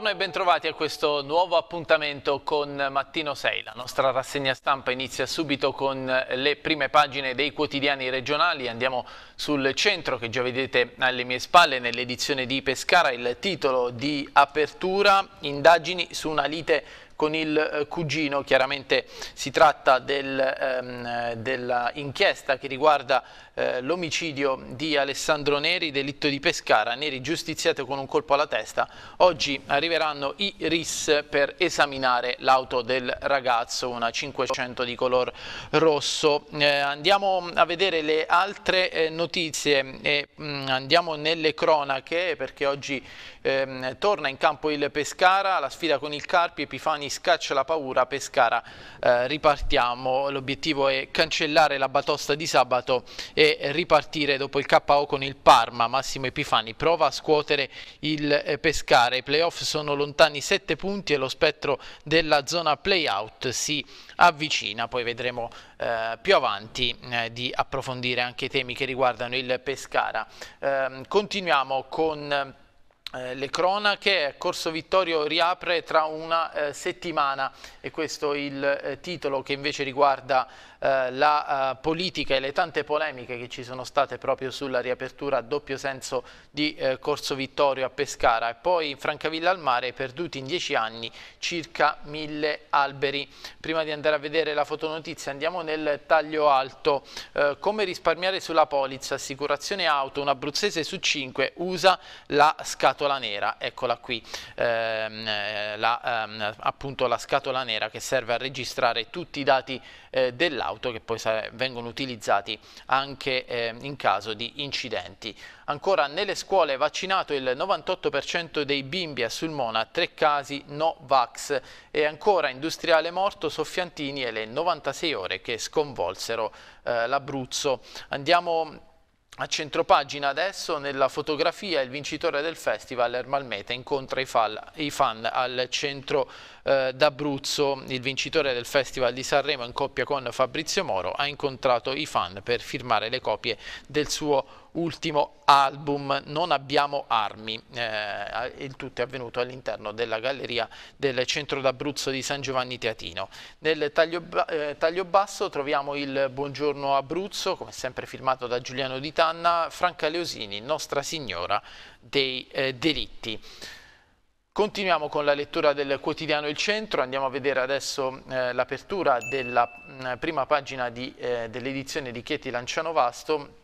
Buongiorno e bentrovati a questo nuovo appuntamento con Mattino 6. La nostra rassegna stampa inizia subito con le prime pagine dei quotidiani regionali. Andiamo sul centro che già vedete alle mie spalle nell'edizione di Pescara. Il titolo di apertura, indagini su una lite con il eh, cugino, chiaramente si tratta del, ehm, dell'inchiesta che riguarda eh, l'omicidio di Alessandro Neri, delitto di Pescara, Neri giustiziato con un colpo alla testa, oggi arriveranno i RIS per esaminare l'auto del ragazzo, una 500 di color rosso. Eh, andiamo a vedere le altre eh, notizie e mh, mm, andiamo nelle cronache perché oggi ehm, torna in campo il Pescara, la sfida con il Carpi, Epifani scaccia la paura, Pescara eh, ripartiamo, l'obiettivo è cancellare la batosta di sabato e ripartire dopo il KO con il Parma, Massimo Epifani prova a scuotere il eh, Pescara, i playoff sono lontani 7 punti e lo spettro della zona playout si avvicina, poi vedremo eh, più avanti eh, di approfondire anche i temi che riguardano il Pescara. Ehm, continuiamo con eh, le cronache, eh, Corso Vittorio riapre tra una eh, settimana e questo è il eh, titolo che invece riguarda eh, la eh, politica e le tante polemiche che ci sono state proprio sulla riapertura a doppio senso di eh, Corso Vittorio a Pescara e poi in Francavilla al mare perduti in dieci anni circa mille alberi. Prima di andare a vedere la fotonotizia andiamo nel taglio alto. Eh, come risparmiare sulla polizza, assicurazione auto, un abruzzese su cinque usa la scatola nera. Eccola qui, ehm, eh, la, ehm, appunto la scatola nera che serve a registrare tutti i dati dell'auto auto che poi vengono utilizzati anche eh, in caso di incidenti. Ancora nelle scuole vaccinato il 98% dei bimbi a Sulmona, tre casi no vax e ancora industriale morto Soffiantini e le 96 ore che sconvolsero eh, l'Abruzzo. Andiamo a centropagina adesso, nella fotografia, il vincitore del festival Ermalmeta incontra i, fan al centro eh, d'Abruzzo, il vincitore del Festival di Sanremo in coppia con Fabrizio Moro, ha incontrato i fan per firmare le copie del suo ultimo album Non abbiamo armi. Eh, il tutto è avvenuto all'interno della galleria del centro d'Abruzzo di San Giovanni Teatino. Nel taglio, eh, taglio, basso troviamo il Buongiorno Abruzzo, come sempre firmato da Giuliano Di Tanna, Franca Leosini, Nostra Signora dei eh, Delitti. Continuiamo con la lettura del quotidiano Il Centro, andiamo a vedere adesso eh, l'apertura della mh, mm, prima pagina eh, dell'edizione di Chieti Lanciano Vasto,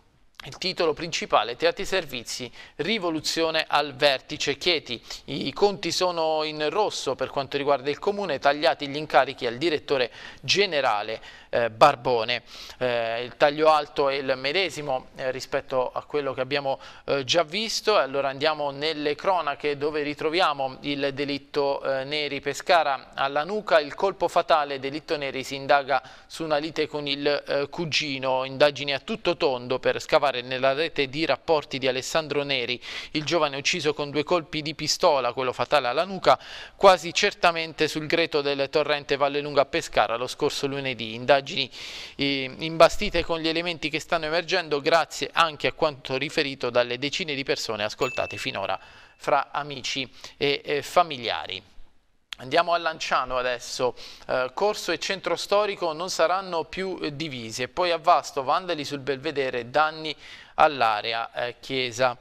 Il titolo principale, Teatri Servizi, rivoluzione al vertice Chieti. I conti sono in rosso per quanto riguarda il comune, tagliati gli incarichi al direttore generale eh, Barbone. Eh, il taglio alto è il medesimo eh, rispetto a quello che abbiamo eh, già visto, allora andiamo nelle cronache dove ritroviamo il delitto eh, Neri Pescara alla nuca, il colpo fatale delitto Neri si indaga su una lite con il eh, cugino, indagini a tutto tondo per scavare nella rete di rapporti di Alessandro Neri, il giovane ucciso con due colpi di pistola, quello fatale alla nuca, quasi certamente sul greto del torrente Vallelunga a Pescara lo scorso lunedì, indagini stupidaggini eh, imbastite con gli elementi che stanno emergendo grazie anche a quanto riferito dalle decine di persone ascoltate finora fra amici e eh, familiari. Andiamo a Lanciano adesso, eh, Corso e Centro Storico non saranno più eh, divisi e poi a Vasto, vandali sul Belvedere, danni all'area eh, chiesa.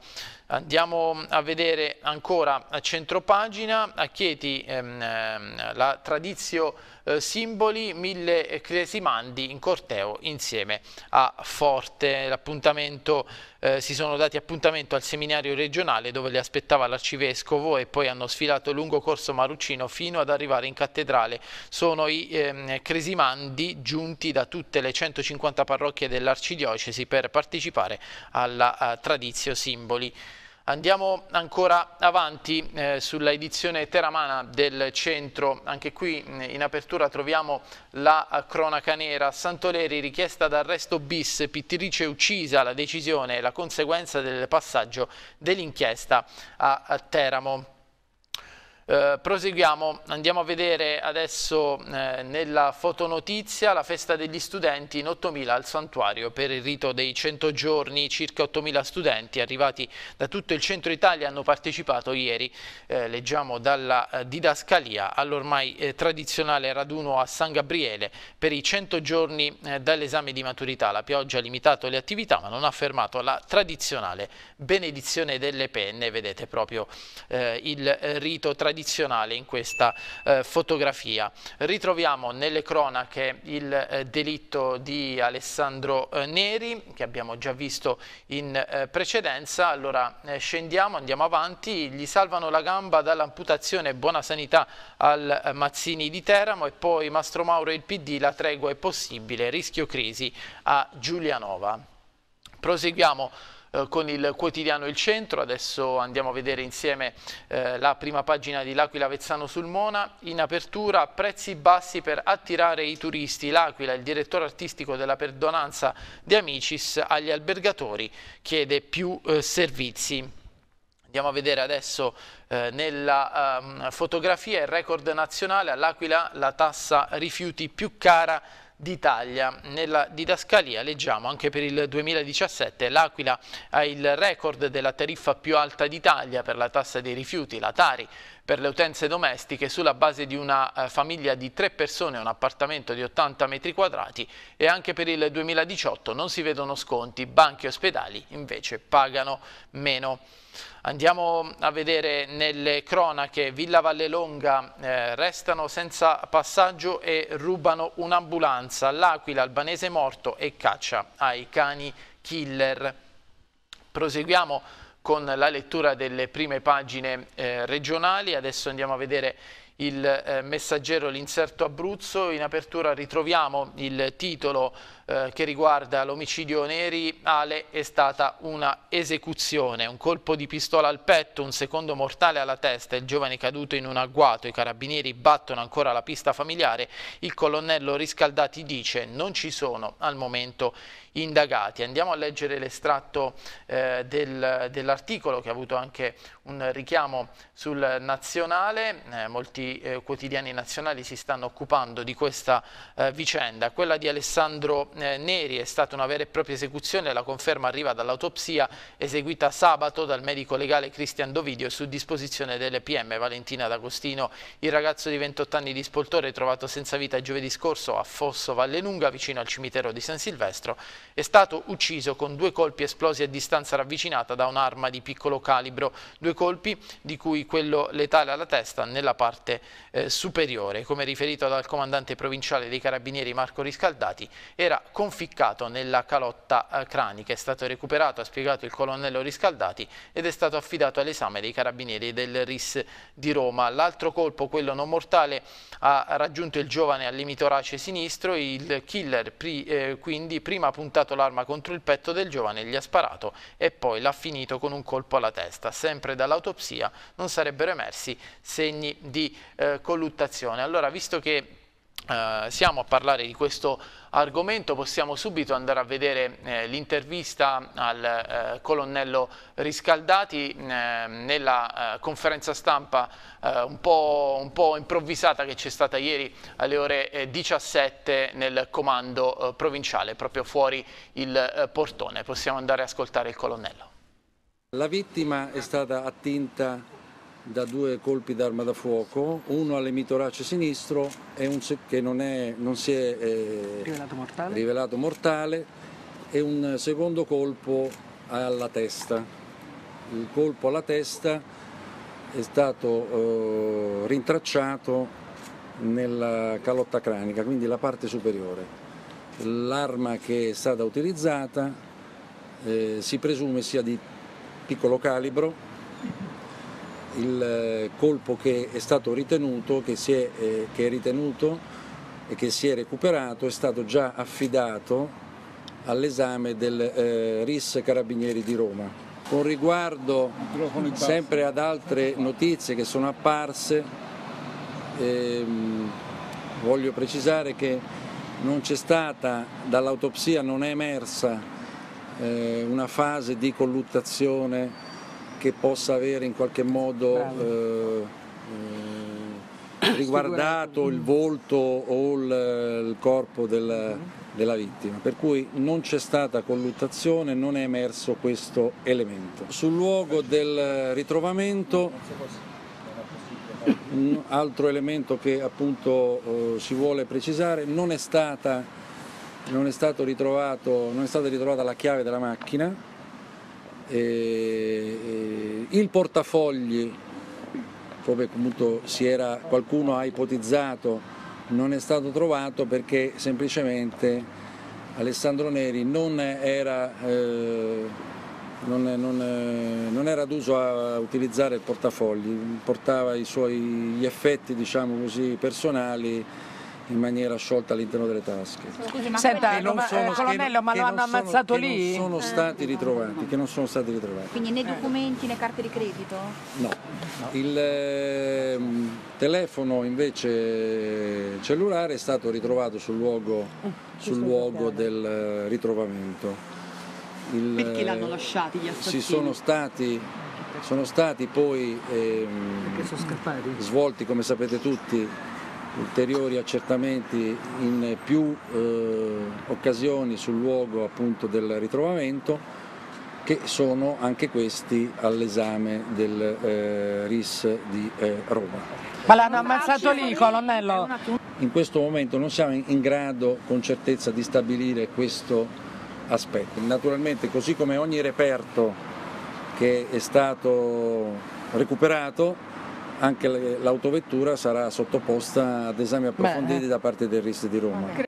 Andiamo mm, a vedere ancora a centro pagina, a Chieti ehm, ehm la tradizione eh, simboli, mille cresimandi in corteo insieme a Forte. L'appuntamento eh, si sono dati appuntamento al seminario regionale dove li aspettava l'arcivescovo e poi hanno sfilato lungo corso Maruccino fino ad arrivare in cattedrale. Sono i ehm, cresimandi giunti da tutte le 150 parrocchie dell'arcidiocesi per partecipare alla eh, Tradizio Simboli. Andiamo ancora avanti eh, sulla edizione teramana del centro, anche qui in apertura troviamo la eh, cronaca nera. Santoleri richiesta d'arresto bis, pittrice uccisa, la decisione è la conseguenza del passaggio dell'inchiesta a Teramo. Eh, proseguiamo, andiamo a vedere adesso eh, nella fotonotizia la festa degli studenti in 8.000 al santuario per il rito dei 100 giorni, circa 8.000 studenti arrivati da tutto il centro Italia hanno partecipato ieri, eh, leggiamo dalla eh, didascalia all'ormai eh, tradizionale raduno a San Gabriele per i 100 giorni eh, dall'esame di maturità. La pioggia ha limitato le attività ma non ha fermato la tradizionale benedizione delle penne, vedete proprio il rito tradizionale tradizionale in questa eh, fotografia. Ritroviamo nelle cronache il eh, delitto di Alessandro eh, Neri che abbiamo già visto in eh, precedenza, allora eh, scendiamo, andiamo avanti, gli salvano la gamba dall'amputazione buona sanità al eh, Mazzini di Teramo e poi Mastro Mauro e il PD, la tregua è possibile, rischio crisi a Giulianova. Proseguiamo eh, con il quotidiano Il Centro, adesso andiamo a vedere insieme eh, la prima pagina di L'Aquila Vezzano sul Mona, in apertura prezzi bassi per attirare i turisti, L'Aquila, il direttore artistico della perdonanza di Amicis agli albergatori, chiede più eh, servizi. Andiamo a vedere adesso eh, nella um, fotografia il record nazionale all'Aquila la tassa rifiuti più cara d'Italia. Nella didascalia leggiamo anche per il 2017 l'Aquila ha il record della tariffa più alta d'Italia per la tassa dei rifiuti, la Tari, per le utenze domestiche sulla base di una eh, famiglia di tre persone, e un appartamento di 80 metri quadrati e anche per il 2018 non si vedono sconti, banchi e ospedali invece pagano meno. Andiamo a vedere nelle cronache, Villa Vallelonga eh, restano senza passaggio e rubano un'ambulanza, l'Aquila albanese morto e caccia ai cani killer. Proseguiamo con la lettura delle prime pagine eh, regionali, adesso andiamo a vedere il eh, messaggero l'inserto Abruzzo, in apertura ritroviamo il titolo eh, che riguarda l'omicidio Neri, Ale è stata una esecuzione, un colpo di pistola al petto, un secondo mortale alla testa, il giovane caduto in un agguato, i carabinieri battono ancora la pista familiare, il colonnello Riscaldati dice non ci sono al momento indagati. Andiamo a leggere l'estratto eh, del, dell'articolo che ha avuto anche un richiamo sul nazionale, eh, molti eh, quotidiani nazionali si stanno occupando di questa eh, vicenda, quella di Alessandro eh, Neri è stata una vera e propria esecuzione, la conferma arriva dall'autopsia eseguita sabato dal medico legale Cristian Dovidio su disposizione delle PM Valentina D'Agostino. Il ragazzo di 28 anni di Spoltore trovato senza vita giovedì scorso a Fosso Vallelunga vicino al cimitero di San Silvestro è stato ucciso con due colpi esplosi a distanza ravvicinata da un'arma di piccolo calibro, due colpi di cui quello letale alla testa nella parte eh, superiore. Come riferito dal comandante provinciale dei carabinieri Marco Riscaldati era conficcato nella calotta eh, cranica. È stato recuperato, ha spiegato il colonnello Riscaldati, ed è stato affidato all'esame dei carabinieri del RIS di Roma. L'altro colpo, quello non mortale, ha raggiunto il giovane al limitorace sinistro. Il killer pri, eh, quindi prima ha puntato l'arma contro il petto del giovane, gli ha sparato e poi l'ha finito con un colpo alla testa. Sempre dall'autopsia non sarebbero emersi segni di eh, colluttazione. Allora, visto che eh, siamo a parlare di questo argomento possiamo subito andare a vedere eh, l'intervista al eh, colonnello Riscaldati eh, nella eh, conferenza stampa eh, un po', un, po', improvvisata che c'è stata ieri alle ore 17 nel comando provinciale proprio fuori il portone. Possiamo andare a ascoltare il colonnello. La vittima è stata attinta da due colpi d'arma da fuoco, uno all'emitorace sinistro e un, che non, è, non si è eh, rivelato, mortale. rivelato mortale e un secondo colpo alla testa. Il colpo alla testa è stato eh, rintracciato nella calotta cranica, quindi la parte superiore. L'arma che è stata utilizzata eh, si presume sia di piccolo calibro, il eh, colpo che è stato ritenuto, che, è, eh, che è ritenuto e che si è recuperato è stato già affidato all'esame del eh, RIS Carabinieri di Roma. Con riguardo sempre ad altre notizie che sono apparse, ehm, voglio precisare che non c'è stata, dall'autopsia non è emersa eh, una fase di colluttazione che possa avere in qualche modo eh, eh, riguardato il volto o il, il corpo della, mm-hmm. della vittima, per cui non c'è stata colluttazione, non è emerso questo elemento. Sul luogo del ritrovamento un mm, altro elemento che appunto eh, si vuole precisare, non è, stata, non, è ritrovato, non è stata ritrovata la chiave della macchina, eh, il portafogli, come appunto era, qualcuno ha ipotizzato, non è stato trovato perché semplicemente Alessandro Neri non era, eh, non, non, non era, d'uso a utilizzare il portafogli, portava i suoi gli effetti diciamo così, personali in maniera sciolta all'interno delle tasche. Scusi, ma eh, non sono, eh, colonnello, ma lo hanno ammazzato sono, lì? Che non sono eh. stati ritrovati, che non sono stati ritrovati. Quindi né documenti né carte di credito? No. Il eh, telefono invece eh, cellulare è stato ritrovato sul luogo, sul luogo del ritrovamento. Il, Perché l'hanno lasciati gli assassini? Si sono stati sono stati poi ehm, sono svolti, come sapete tutti, ulteriori accertamenti in più eh, occasioni sul luogo appunto, del ritrovamento che sono anche questi all'esame del eh, RIS di eh, Roma. Ma l'hanno ammazzato lì, colonnello? In questo momento non siamo in grado con certezza di stabilire questo aspetto. Naturalmente così come ogni reperto che è stato recuperato anche l'autovettura sarà sottoposta ad esami approfonditi Beh. da parte del RIS di Roma.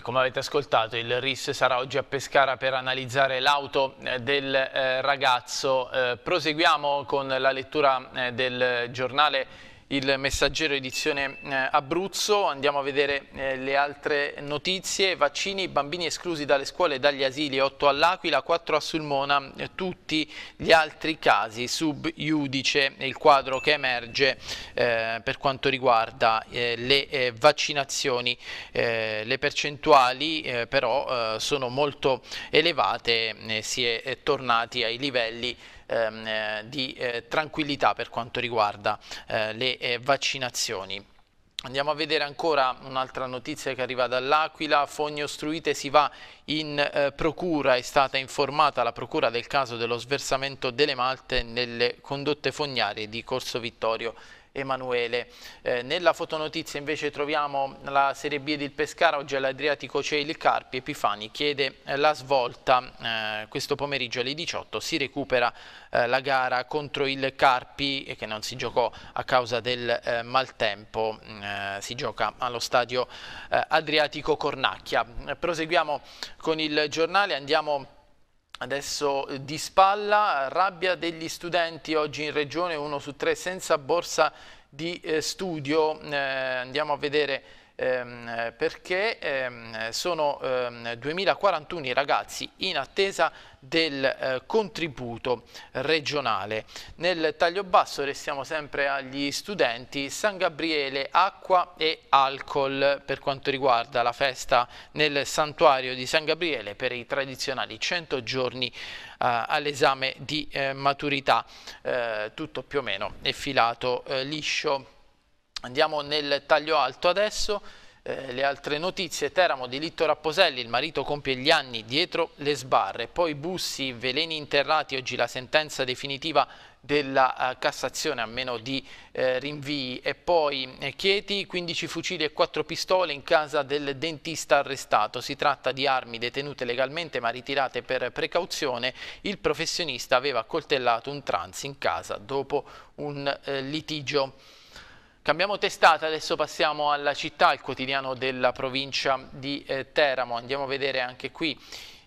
Come avete ascoltato il RIS sarà oggi a Pescara per analizzare l'auto eh, del eh, ragazzo. Eh, proseguiamo con la lettura del giornale il messaggero edizione eh, Abruzzo, andiamo a vedere eh, le altre notizie, vaccini, bambini esclusi dalle scuole e dagli asili, 8 all'Aquila, 4 a Sulmona, eh, tutti gli altri casi sub iudice, il quadro che emerge eh, per quanto riguarda eh, le eh, vaccinazioni, le percentuali però sono molto elevate, si è tornati ai livelli ehm, eh, di eh, tranquillità per quanto riguarda eh, le eh, vaccinazioni. Andiamo a vedere ancora un'altra notizia che arriva dall'Aquila, fogne ostruite si va in eh, procura, è stata informata la procura del caso dello sversamento delle malte nelle condotte fognarie di Corso Vittorio Emanuele. Eh, nella fotonotizia invece troviamo la Serie B del Pescara, oggi all'Adriatico c'è il Carpi, Epifani chiede eh, la svolta eh, questo pomeriggio alle 18, si recupera eh, la gara contro il Carpi eh, che non si giocò a causa del eh, maltempo, mm, si gioca allo stadio Adriatico Cornacchia. Proseguiamo con il giornale, andiamo Adesso eh, di spalla, rabbia degli studenti oggi in regione, uno su tre senza borsa di eh, studio. Eh, andiamo a vedere ehm, perché ehm, sono ehm, 2041 i ragazzi in attesa del eh, contributo regionale. Nel taglio basso restiamo sempre agli studenti San Gabriele, acqua e alcol per quanto riguarda la festa nel santuario di San Gabriele per i tradizionali 100 giorni eh, all'esame di eh, maturità, eh, tutto più o meno è filato eh, liscio. Andiamo nel taglio alto adesso, eh, le altre notizie, Teramo di Litto Rapposelli, il marito compie gli anni dietro le sbarre, poi Bussi, veleni interrati, oggi la sentenza definitiva della eh, Cassazione a meno di eh, rinvii e poi eh, Chieti, 15 fucili e 4 pistole in casa del dentista arrestato, si tratta di armi detenute legalmente ma ritirate per precauzione, il professionista aveva coltellato un trans in casa dopo un eh, litigio. Cambiamo testata, adesso passiamo alla città, al quotidiano della provincia di eh, Teramo. Andiamo a vedere anche qui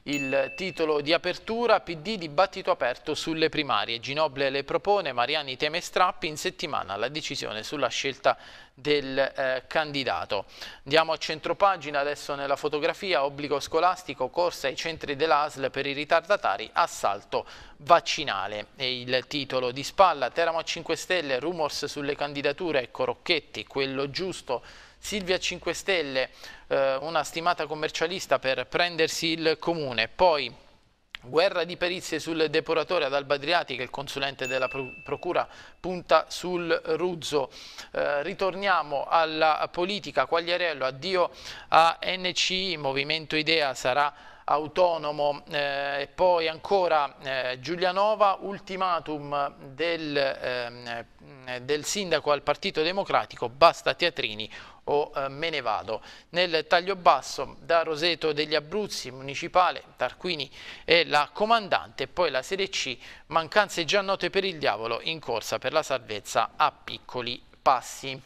il titolo di apertura PD dibattito aperto sulle primarie. Ginoble le propone, Mariani teme strappi, in settimana la decisione sulla scelta del eh, candidato. Andiamo a centropagina adesso nella fotografia, obbligo scolastico, corsa ai centri dell'ASL per i ritardatari, assalto vaccinale. E il titolo di spalla, Teramo a 5 Stelle, rumors sulle candidature, Corocchetti, quello giusto Silvia 5 Stelle, eh, una stimata commercialista per prendersi il comune. Poi Guerra di perizie sul depuratore ad Alba Adriatica, il consulente della procura punta sul Ruzzo. Eh, ritorniamo alla politica, Quagliarello, addio a NCI, Movimento Idea sarà autonomo eh, e poi ancora eh, Giulianova, ultimatum del, ehm, eh, del sindaco al Partito Democratico, basta teatrini o me ne vado. Nel taglio basso da Roseto degli Abruzzi, Municipale, Tarquini è la comandante, poi la Serie C, mancanze già note per il diavolo in corsa per la salvezza a piccoli passi.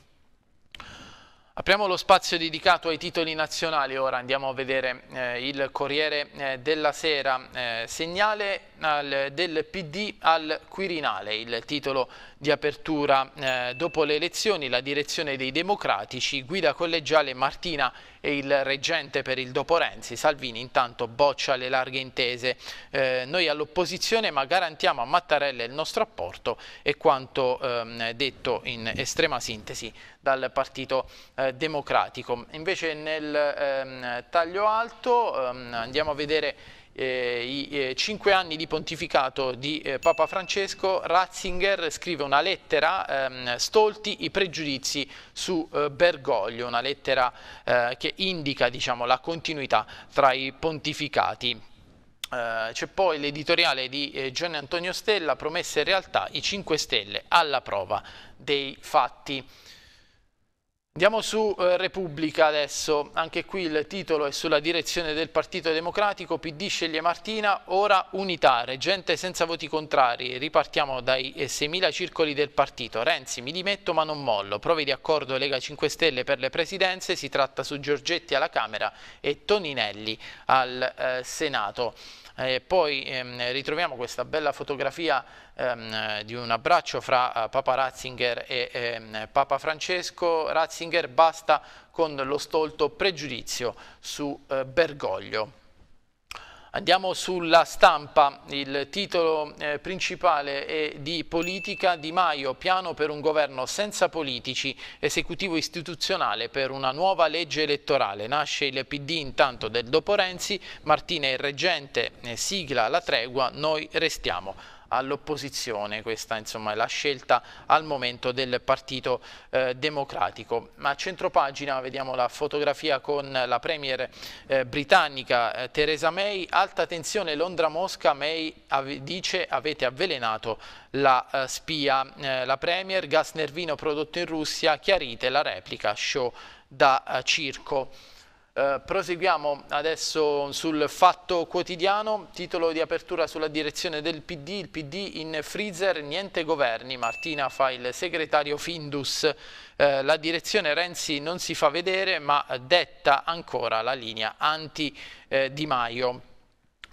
Apriamo lo spazio dedicato ai titoli nazionali, ora andiamo a vedere eh, il Corriere eh, della Sera, eh, segnale al, del PD al Quirinale, il titolo di apertura eh, dopo le elezioni, la direzione dei democratici, guida collegiale Martina e il reggente per il dopo Renzi, Salvini intanto boccia le larghe intese, eh, noi all'opposizione ma garantiamo a Mattarella il nostro apporto e quanto ehm, detto in estrema sintesi dal Partito eh, Democratico. Invece nel ehm, taglio alto ehm, andiamo a vedere eh, i eh, cinque anni di pontificato di eh, Papa Francesco, Ratzinger scrive una lettera, ehm, Stolti i pregiudizi su eh, Bergoglio, una lettera che indica diciamo, la continuità tra i pontificati. C'è poi l'editoriale di Gianni Antonio Stella, Promesse in realtà, i 5 Stelle alla prova dei fatti. Andiamo su eh, Repubblica adesso, anche qui il titolo è sulla direzione del Partito Democratico, PD sceglie Martina, ora unità, reggente senza voti contrari, ripartiamo dai 6.000 eh, circoli del partito, Renzi mi dimetto ma non mollo, prove di accordo Lega 5 Stelle per le presidenze, si tratta su Giorgetti alla Camera e Toninelli al eh, Senato eh, poi ehm, ritroviamo questa bella fotografia ehm, di un abbraccio fra eh, Papa Ratzinger e ehm, Papa Francesco. Ratzinger basta con lo stolto pregiudizio su eh, Bergoglio. Andiamo sulla stampa, il titolo eh, principale è di politica Di Maio, piano per un governo senza politici, esecutivo istituzionale per una nuova legge elettorale. Nasce il PD intanto del dopo Renzi, Martina è il reggente, eh, sigla la tregua, noi restiamo all'opposizione. Questa insomma, è la scelta al momento del Partito eh, Democratico. Ma a centropagina vediamo la fotografia con la Premier eh, britannica eh, Theresa May. Alta tensione Londra-Mosca, May ave dice avete avvelenato la eh, spia. Eh, la Premier, gas nervino prodotto in Russia, chiarite la replica, show da eh, circo. Eh, proseguiamo adesso sul fatto quotidiano, titolo di apertura sulla direzione del PD, il PD in freezer, niente governi, Martina fa il segretario Findus, eh, la direzione Renzi non si fa vedere ma detta ancora la linea anti eh, Di Maio,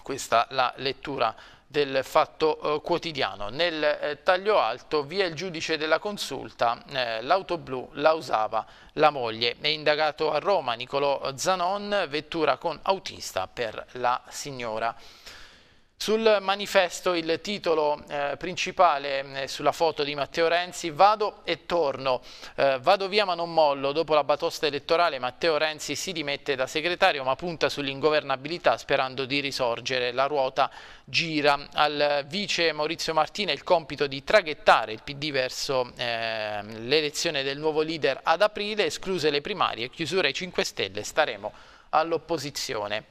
questa la lettura del fatto eh, quotidiano. Nel eh, taglio alto via il giudice della consulta, eh, l'auto blu la usava la moglie. È indagato a Roma Nicolò Zanon, vettura con autista per la signora. Sul manifesto il titolo eh, principale mm, eh, sulla foto di Matteo Renzi, vado e torno, eh, vado via ma non mollo, dopo la batosta elettorale Matteo Renzi si dimette da segretario ma punta sull'ingovernabilità sperando di risorgere, la ruota gira, al vice Maurizio Martina il compito di traghettare il PD verso ehm, l'elezione del nuovo leader ad aprile, escluse le primarie, chiusura ai 5 Stelle, staremo all'opposizione.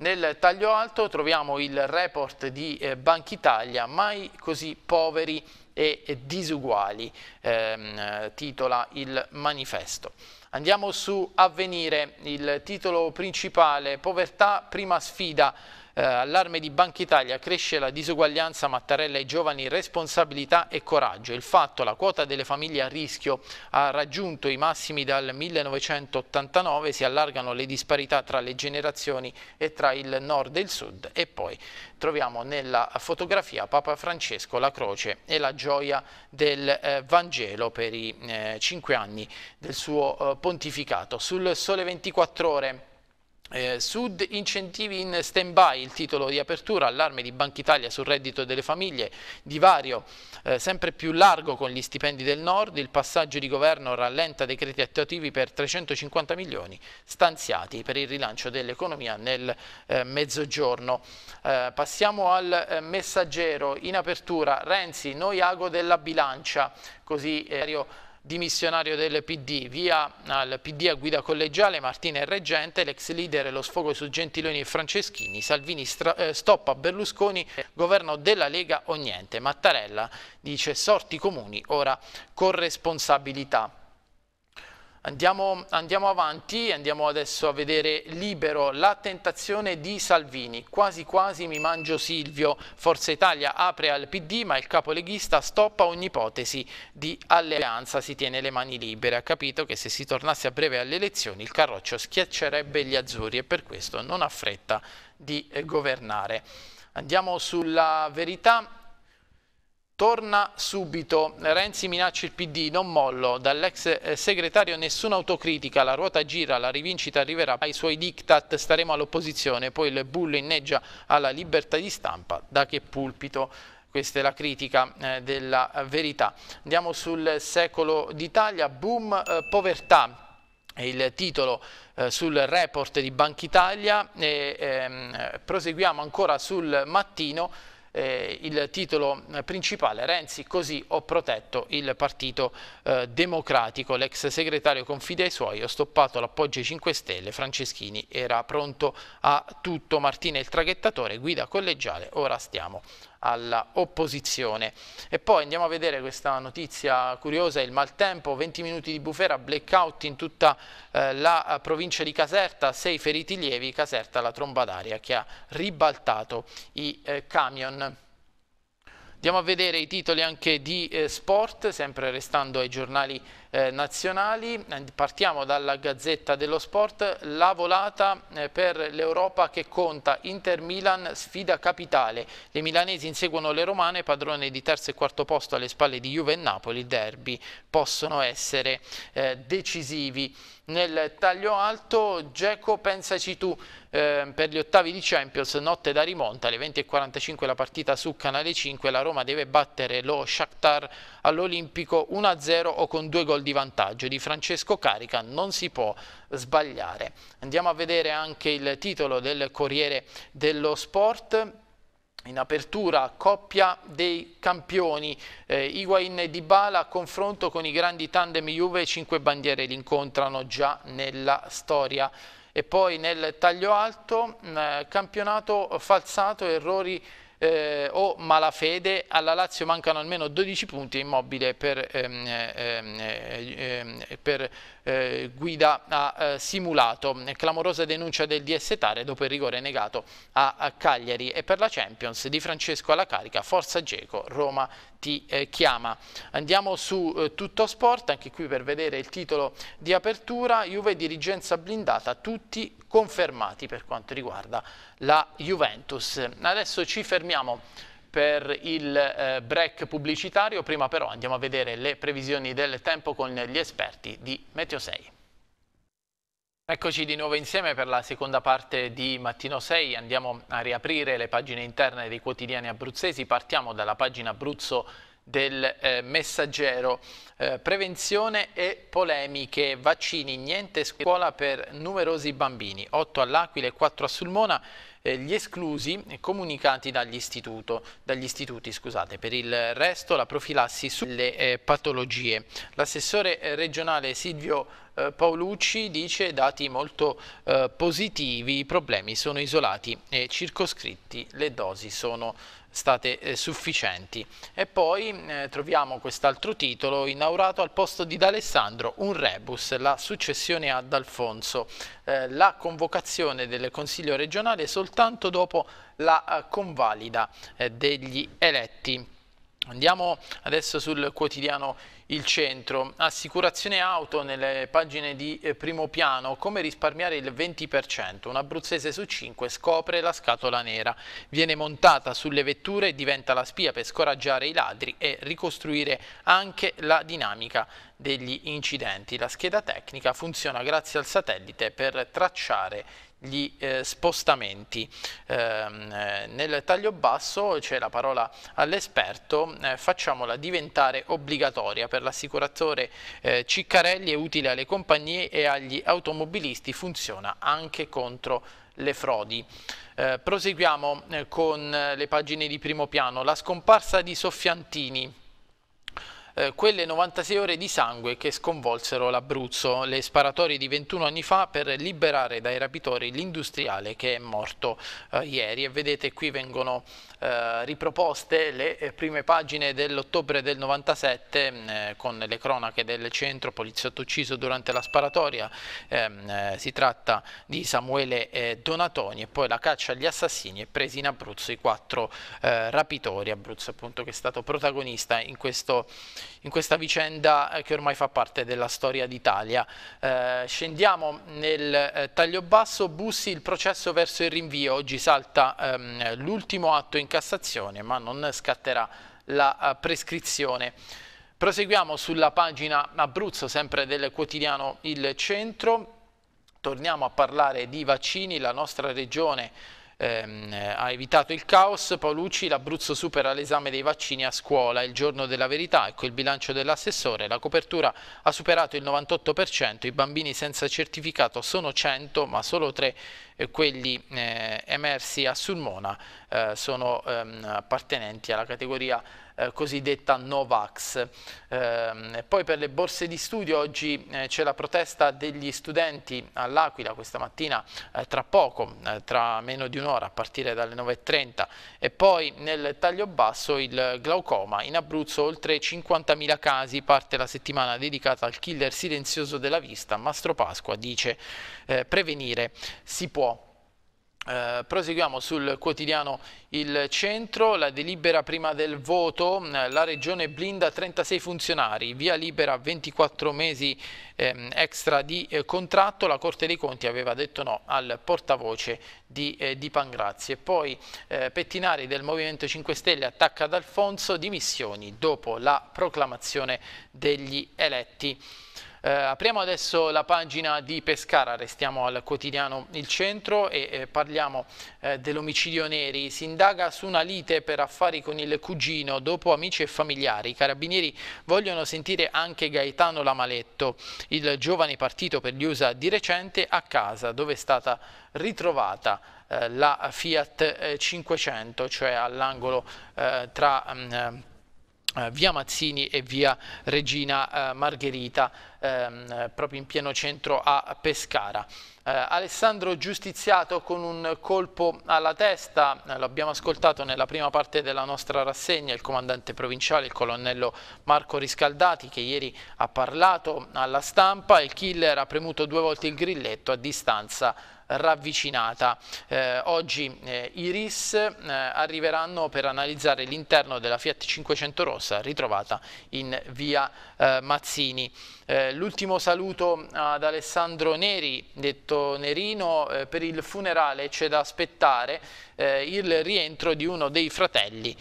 Nel taglio alto troviamo il report di eh, Banca Italia, mai così poveri e, disuguali, ehm, titola il manifesto. Andiamo su Avvenire, il titolo principale, Povertà, prima sfida, eh, allarme di Banca Italia, cresce la disuguaglianza, Mattarella ai giovani responsabilità e coraggio. Il fatto, la quota delle famiglie a rischio ha raggiunto i massimi dal 1989, si allargano le disparità tra le generazioni e tra il nord e il sud e poi troviamo nella fotografia Papa Francesco la croce e la gioia del eh, Vangelo per i eh, cinque anni del suo eh, pontificato. Sul Sole 24 Ore eh, sud incentivi in stand-by, il titolo di apertura, allarme di Banca Italia sul reddito delle famiglie, divario eh, sempre più largo con gli stipendi del nord, il passaggio di governo rallenta decreti attuativi per 350 milioni stanziati per il rilancio dell'economia nel eh, mezzogiorno. Eh, passiamo al eh, messaggero in apertura, Renzi, noi ago della bilancia, così eh, dimissionario del PD, via al PD a guida collegiale Martina e Reggente, l'ex leader e lo sfogo su Gentiloni e Franceschini, Salvini eh, stoppa Berlusconi, governo della Lega o niente, Mattarella dice sorti comuni, ora corresponsabilità. Andiamo, andiamo avanti, andiamo adesso a vedere libero la tentazione di Salvini. Quasi quasi mi mangio Silvio. Forza Italia apre al PD, ma il capoleghista stoppa ogni ipotesi di alleanza. Si tiene le mani libere. Ha capito che se si tornasse a breve alle elezioni il carroccio schiaccerebbe gli azzurri e per questo non ha fretta di eh, governare. Andiamo sulla verità Torna subito, Renzi minaccia il PD, non mollo, dall'ex eh, segretario nessuna autocritica, la ruota gira, la rivincita arriverà ai suoi diktat, staremo all'opposizione, poi il bullo inneggia alla libertà di stampa, da che pulpito? Questa è la critica eh, della verità. Andiamo sul secolo d'Italia, boom eh, povertà, è il titolo eh, sul report di Banca Italia e ehm, proseguiamo ancora sul mattino eh, il titolo eh, principale, Renzi così ho protetto il Partito eh, Democratico, l'ex segretario confida ai suoi, ho stoppato l'appoggio ai 5 Stelle, Franceschini era pronto a tutto, Martina il traghettatore, guida collegiale, ora stiamo alla opposizione. E poi andiamo a vedere questa notizia curiosa, il maltempo, 20 minuti di bufera, blackout in tutta eh, la eh, provincia di Caserta, 6 feriti lievi, Caserta la tromba d'aria che ha ribaltato i eh, camion. Andiamo a vedere i titoli anche di eh, sport, sempre restando ai giornali eh, nazionali. Eh, partiamo dalla Gazzetta dello Sport, la volata eh, per l'Europa che conta Inter-Milan sfida capitale. Le milanesi inseguono le romane, padrone di terzo e quarto posto alle spalle di Juve e Napoli, derby possono essere eh, decisivi. Nel taglio alto, Geco, pensaci tu, eh, per gli ottavi di Champions, notte da rimonta, alle 20.45 la partita su Canale 5, la Roma deve battere lo Shakhtar all'Olimpico 1-0 o con due gol gol di vantaggio di Francesco Carica non si può sbagliare. Andiamo a vedere anche il titolo del Corriere dello Sport. In apertura, coppia dei campioni, eh, Higuain e Dybala, confronto con i grandi tandem Juve, cinque bandiere li incontrano già nella storia. E poi nel taglio alto, mm, eh, campionato falsato, errori eh, o malafede, alla Lazio mancano almeno 12 punti immobile per, ehm, eh, ehm, eh, ehm, per eh, guida ha eh, simulato. Clamorosa denuncia del DS Tare dopo il rigore negato a, a, Cagliari e per la Champions di Francesco alla carica, Forza Geco, Roma ti eh, chiama. Andiamo su eh, Tutto Sport, anche qui per vedere il titolo di apertura, Juve dirigenza blindata, tutti confermati per quanto riguarda la Juventus. Adesso ci fermiamo per il eh, break pubblicitario, prima però andiamo a vedere le previsioni del tempo con gli esperti di Meteo 6. Eccoci di nuovo insieme per la seconda parte di Mattino 6, andiamo a riaprire le pagine interne dei quotidiani abruzzesi, partiamo dalla pagina Abruzzo del eh, messaggero. Eh, prevenzione e polemiche, vaccini, niente scuola per numerosi bambini, 8 all'Aquila e 4 a Sulmona, eh, gli esclusi comunicati dagli, dagli istituti. Scusate. Per il resto la profilassi sulle eh, patologie. L'assessore eh, regionale Silvio eh, Paolucci dice dati molto eh, positivi, i problemi sono isolati e circoscritti, le dosi sono state eh, sufficienti. E poi eh, troviamo quest'altro titolo inaugurato al posto di D'Alessandro, un rebus, la successione ad Alfonso, eh, la convocazione del Consiglio regionale soltanto dopo la eh, convalida eh, degli eletti Andiamo adesso sul quotidiano Il Centro. Assicurazione auto nelle pagine di eh, primo piano. Come risparmiare il 20%. Un abruzzese su 5 scopre la scatola nera. Viene montata sulle vetture e diventa la spia per scoraggiare i ladri e ricostruire anche la dinamica degli incidenti. La scheda tecnica funziona grazie al satellite per tracciare i gli eh, spostamenti. Ehm, eh, nel taglio basso c'è la parola all'esperto, eh, facciamola diventare obbligatoria per l'assicuratore eh, Ciccarelli, è utile alle compagnie e agli automobilisti, funziona anche contro le frodi. Eh, proseguiamo eh, con le pagine di primo piano, la scomparsa di Soffiantini eh, quelle 96 ore di sangue che sconvolsero l'Abruzzo, le sparatorie di 21 anni fa per liberare dai rapitori l'industriale che è morto eh, ieri e vedete qui vengono eh, riproposte le eh, prime pagine dell'ottobre del 97 mm, eh, con le cronache del centro, poliziotto ucciso durante la sparatoria, ehm, si tratta di Samuele Donatoni e poi la caccia agli assassini e presi in Abruzzo i quattro rapitori, Abruzzo appunto che è stato protagonista in, questo, in questa vicenda che ormai fa parte della storia d'Italia. scendiamo nel taglio basso, Bussi il processo verso il rinvio, oggi salta ehm, l'ultimo atto in Cassazione, ma non scatterà la eh, prescrizione. Proseguiamo sulla pagina Abruzzo, sempre del quotidiano Il Centro. Torniamo a parlare di vaccini, la nostra regione ehm, ha evitato il caos, Paolucci, l'Abruzzo supera l'esame dei vaccini a scuola, il giorno della verità, ecco il bilancio dell'assessore, la copertura ha superato il 98%, i bambini senza certificato sono 100 ma solo 3 eh, quelli eh, emersi a Sulmona eh, sono ehm, appartenenti alla categoria eh, cosiddetta Novax. Eh, poi per le borse di studio oggi eh, c'è la protesta degli studenti all'Aquila questa mattina eh, tra poco, eh, tra meno di un'ora a partire dalle 9.30 e poi nel taglio basso il glaucoma. In Abruzzo oltre 50.000 casi, parte la settimana dedicata al killer silenzioso della vista. Mastro Pasqua dice eh, prevenire si può. Eh, proseguiamo sul quotidiano Il Centro, la delibera prima del voto, mm, la regione blinda 36 funzionari, via libera 24 mesi eh, extra di eh, contratto, la Corte dei Conti aveva detto no al portavoce di, eh, di Pangrazzi. E poi eh, Pettinari del Movimento 5 Stelle attacca ad Alfonso dimissioni dopo la proclamazione degli eletti. Eh, apriamo adesso la pagina di Pescara, restiamo al quotidiano Il Centro e eh, parliamo eh, dell'omicidio Neri. Si indaga su una lite per affari con il cugino dopo amici e familiari. I carabinieri vogliono sentire anche Gaetano Lamaletto, il giovane partito per gli USA di recente a casa dove è stata ritrovata eh, la Fiat 500, eh, cioè all'angolo eh, tra... Mh, mm, eh, via Mazzini e via Regina eh, Margherita, ehm, proprio in pieno centro a Pescara. Eh, Alessandro Giustiziato con un colpo alla testa, eh, l'abbiamo ascoltato nella prima parte della nostra rassegna, il comandante provinciale, il colonnello Marco Riscaldati che ieri ha parlato alla stampa, il killer ha premuto due volte il grilletto a distanza ravvicinata. Eh, oggi eh, i RIS eh, arriveranno per analizzare l'interno della Fiat 500 rossa ritrovata in via eh, Mazzini. Eh, l'ultimo saluto ad Alessandro Neri, detto Nerino, per il funerale c'è da aspettare il rientro di uno dei fratelli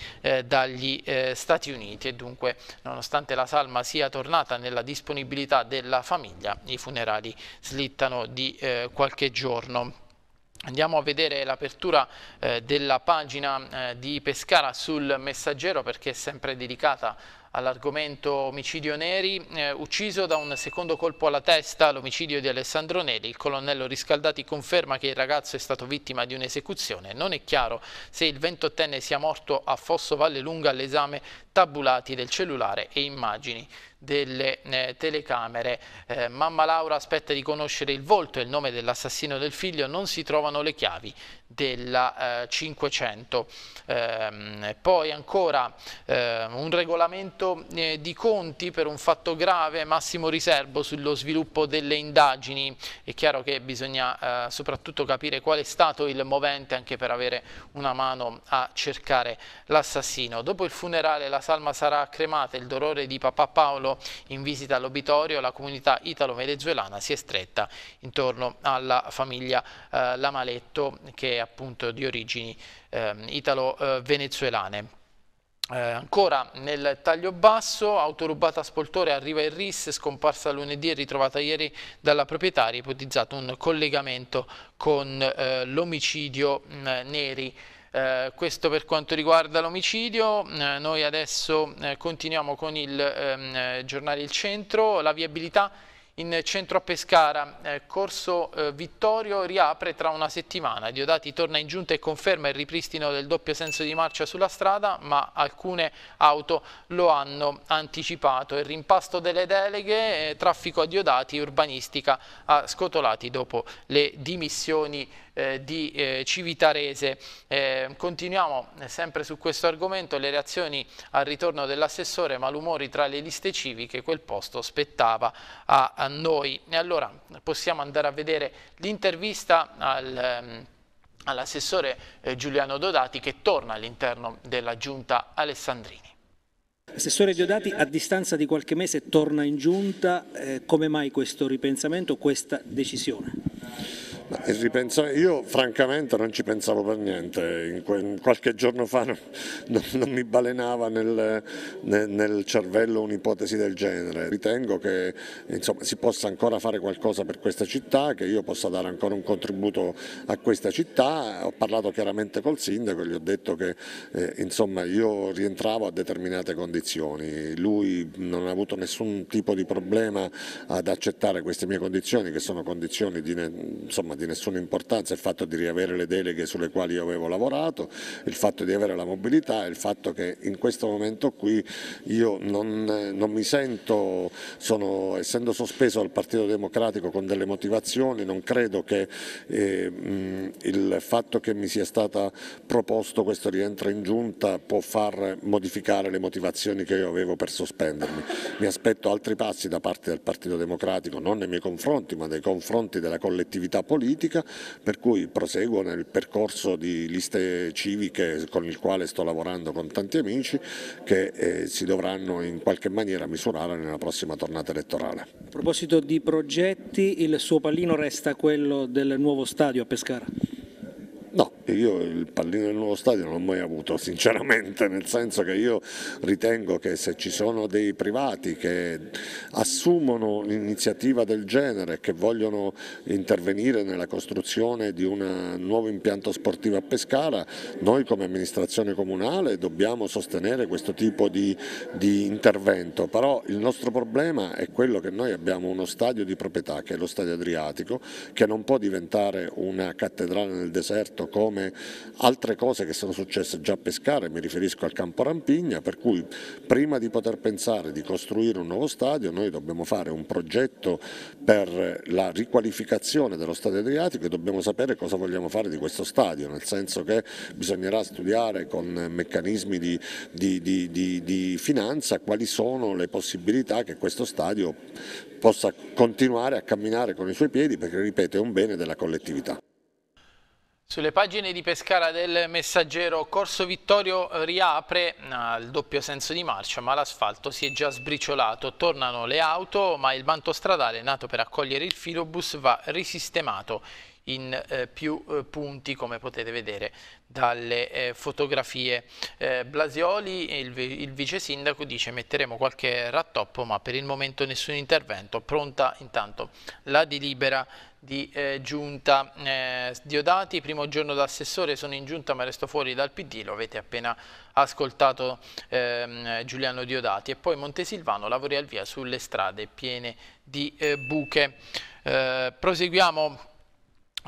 dagli Stati Uniti e dunque nonostante la salma sia tornata nella disponibilità della famiglia, i funerali slittano di qualche giorno giorno. Andiamo a vedere l'apertura eh, della pagina eh, di Pescara sul messaggero perché è sempre dedicata all'argomento omicidio Neri, eh, ucciso da un secondo colpo alla testa, l'omicidio di Alessandro Neri. Il colonnello Riscaldati conferma che il ragazzo è stato vittima di un'esecuzione. Non è chiaro se il 28enne sia morto a Fosso Valle Lunga all'esame tabulati del cellulare e immagini delle eh, telecamere. Eh, mamma Laura aspetta di conoscere il volto e il nome dell'assassino del figlio, non si trovano le chiavi della eh, 500. Ehm, poi ancora ehm, un regolamento eh, di conti per un fatto grave, massimo riservo sullo sviluppo delle indagini. È chiaro che bisogna eh, soprattutto capire qual è stato il movente anche per avere una mano a cercare l'assassino. Dopo il funerale l'assassino salma sarà cremata, il dolore di papà Paolo in visita all'obitorio, la comunità italo-venezuelana si è stretta intorno alla famiglia eh, Lamaletto che è appunto di origini eh, italo-venezuelane. Eh, ancora nel taglio basso, autorubata a Spoltore, arriva il RIS, scomparsa lunedì e ritrovata ieri dalla proprietaria, ipotizzato un collegamento con eh, l'omicidio mm, Neri. Eh, questo per quanto riguarda l'omicidio, mm, eh, noi adesso eh, continuiamo con il ehm, eh, giornale Il Centro, la viabilità in centro a Pescara, eh, Corso eh, Vittorio riapre tra una settimana, Diodati torna in giunta e conferma il ripristino del doppio senso di marcia sulla strada, ma alcune auto lo hanno anticipato. Il rimpasto delle deleghe, traffico a Diodati, urbanistica a Scotolati dopo le dimissioni eh, di eh, Civitarese. Eh, continuiamo eh, sempre su questo argomento, le reazioni al ritorno dell'assessore, malumori tra le liste civiche, quel posto spettava a, a noi. E allora possiamo andare a vedere l'intervista al... Um, all'assessore eh, Giuliano Dodati che torna all'interno della giunta Alessandrini. Assessore Diodati, a distanza di qualche mese torna in giunta, eh, come mai questo ripensamento, questa decisione? io francamente non ci pensavo per niente, qualche giorno fa non, non, non mi balenava nel, nel, nel cervello un'ipotesi del genere. Ritengo che insomma, si possa ancora fare qualcosa per questa città, che io possa dare ancora un contributo a questa città. Ho parlato chiaramente col sindaco e gli ho detto che eh, insomma, io rientravo a determinate condizioni. Lui non ha avuto nessun tipo di problema ad accettare queste mie condizioni, che sono condizioni di, insomma, di nessuna importanza il fatto di riavere le deleghe sulle quali io avevo lavorato, il fatto di avere la mobilità il fatto che in questo momento qui io non, non mi sento, sono, essendo sospeso dal Partito Democratico con delle motivazioni, non credo che eh, il fatto che mi sia stato proposto questo rientro in giunta può far modificare le motivazioni che io avevo per sospendermi. Mi aspetto altri passi da parte del Partito Democratico, non nei miei confronti ma nei confronti della collettività politica politica, per cui proseguo nel percorso di liste civiche con il quale sto lavorando con tanti amici che eh, si dovranno in qualche maniera misurare nella prossima tornata elettorale. A proposito di progetti, il suo pallino resta quello del nuovo stadio a Pescara? No, io il pallino del nuovo stadio non l'ho mai avuto, sinceramente, nel senso che io ritengo che se ci sono dei privati che assumono un'iniziativa del genere, che vogliono intervenire nella costruzione di un nuovo impianto sportivo a Pescara, noi come amministrazione comunale dobbiamo sostenere questo tipo di, di intervento, però il nostro problema è quello che noi abbiamo uno stadio di proprietà, che è lo stadio Adriatico, che non può diventare una cattedrale nel deserto come altre cose che sono successe già a Pescare, mi riferisco al campo Rampigna, per cui prima di poter pensare di costruire un nuovo stadio noi dobbiamo fare un progetto per la riqualificazione dello stadio Adriatico e dobbiamo sapere cosa vogliamo fare di questo stadio, nel senso che bisognerà studiare con meccanismi di, di, di, di finanza quali sono le possibilità che questo stadio possa continuare a camminare con i suoi piedi perché ripeto è un bene della collettività. Sulle pagine di Pescara del Messaggero Corso Vittorio riapre al ah, doppio senso di marcia ma l'asfalto si è già sbriciolato, tornano le auto ma il manto stradale nato per accogliere il filobus va risistemato in eh, più eh, punti come potete vedere dalle eh, fotografie. Eh, Blasioli, il, il vice sindaco, dice metteremo qualche rattoppo ma per il momento nessun intervento, pronta intanto la delibera di eh, giunta eh, Diodati, primo giorno da assessore, sono in giunta ma resto fuori dal PD, lo avete appena ascoltato ehm, Giuliano Diodati e poi Montesilvano lavori al via sulle strade piene di eh, buche. Eh, proseguiamo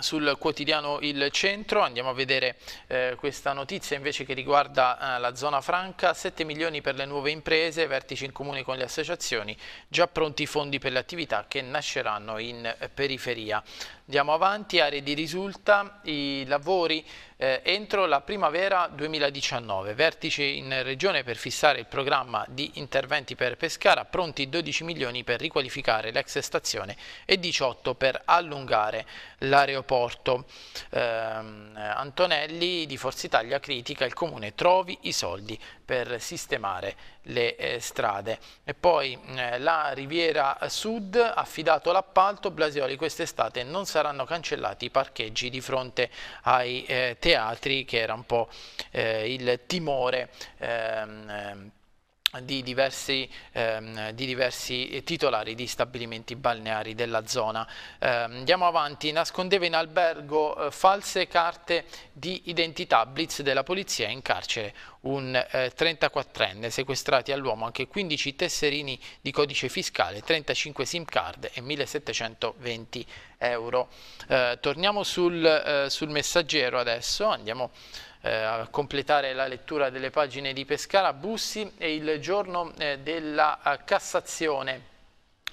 sul quotidiano Il Centro andiamo a vedere eh, questa notizia invece che riguarda eh, la zona franca 7 milioni per le nuove imprese vertici in comune con le associazioni già pronti i fondi per le attività che nasceranno in periferia Andiamo avanti, aree di risulta, i lavori eh, entro la primavera 2019. Vertice in regione per fissare il programma di interventi per Pescara, pronti 12 milioni per riqualificare l'ex stazione e 18 per allungare l'aeroporto. Eh, Antonelli di Forza Italia critica il comune trovi i soldi per sistemare le eh, strade. E poi eh, la Riviera Sud ha affidato l'appalto, Blasioli quest'estate non saranno cancellati i parcheggi di fronte ai eh, teatri che era un po' eh, il timore ehm, ehm di diversi, ehm, di diversi, titolari di stabilimenti balneari della zona. Eh, andiamo avanti, nascondeva in albergo eh, false carte di identità, blitz della polizia in carcere, un eh, 34enne, sequestrati all'uomo anche 15 tesserini di codice fiscale, 35 sim card e 1720 euro. Eh, torniamo sul, eh, sul messaggero adesso, andiamo eh, a completare la lettura delle pagine di Pescara, Bussi e il giorno eh, della eh, Cassazione.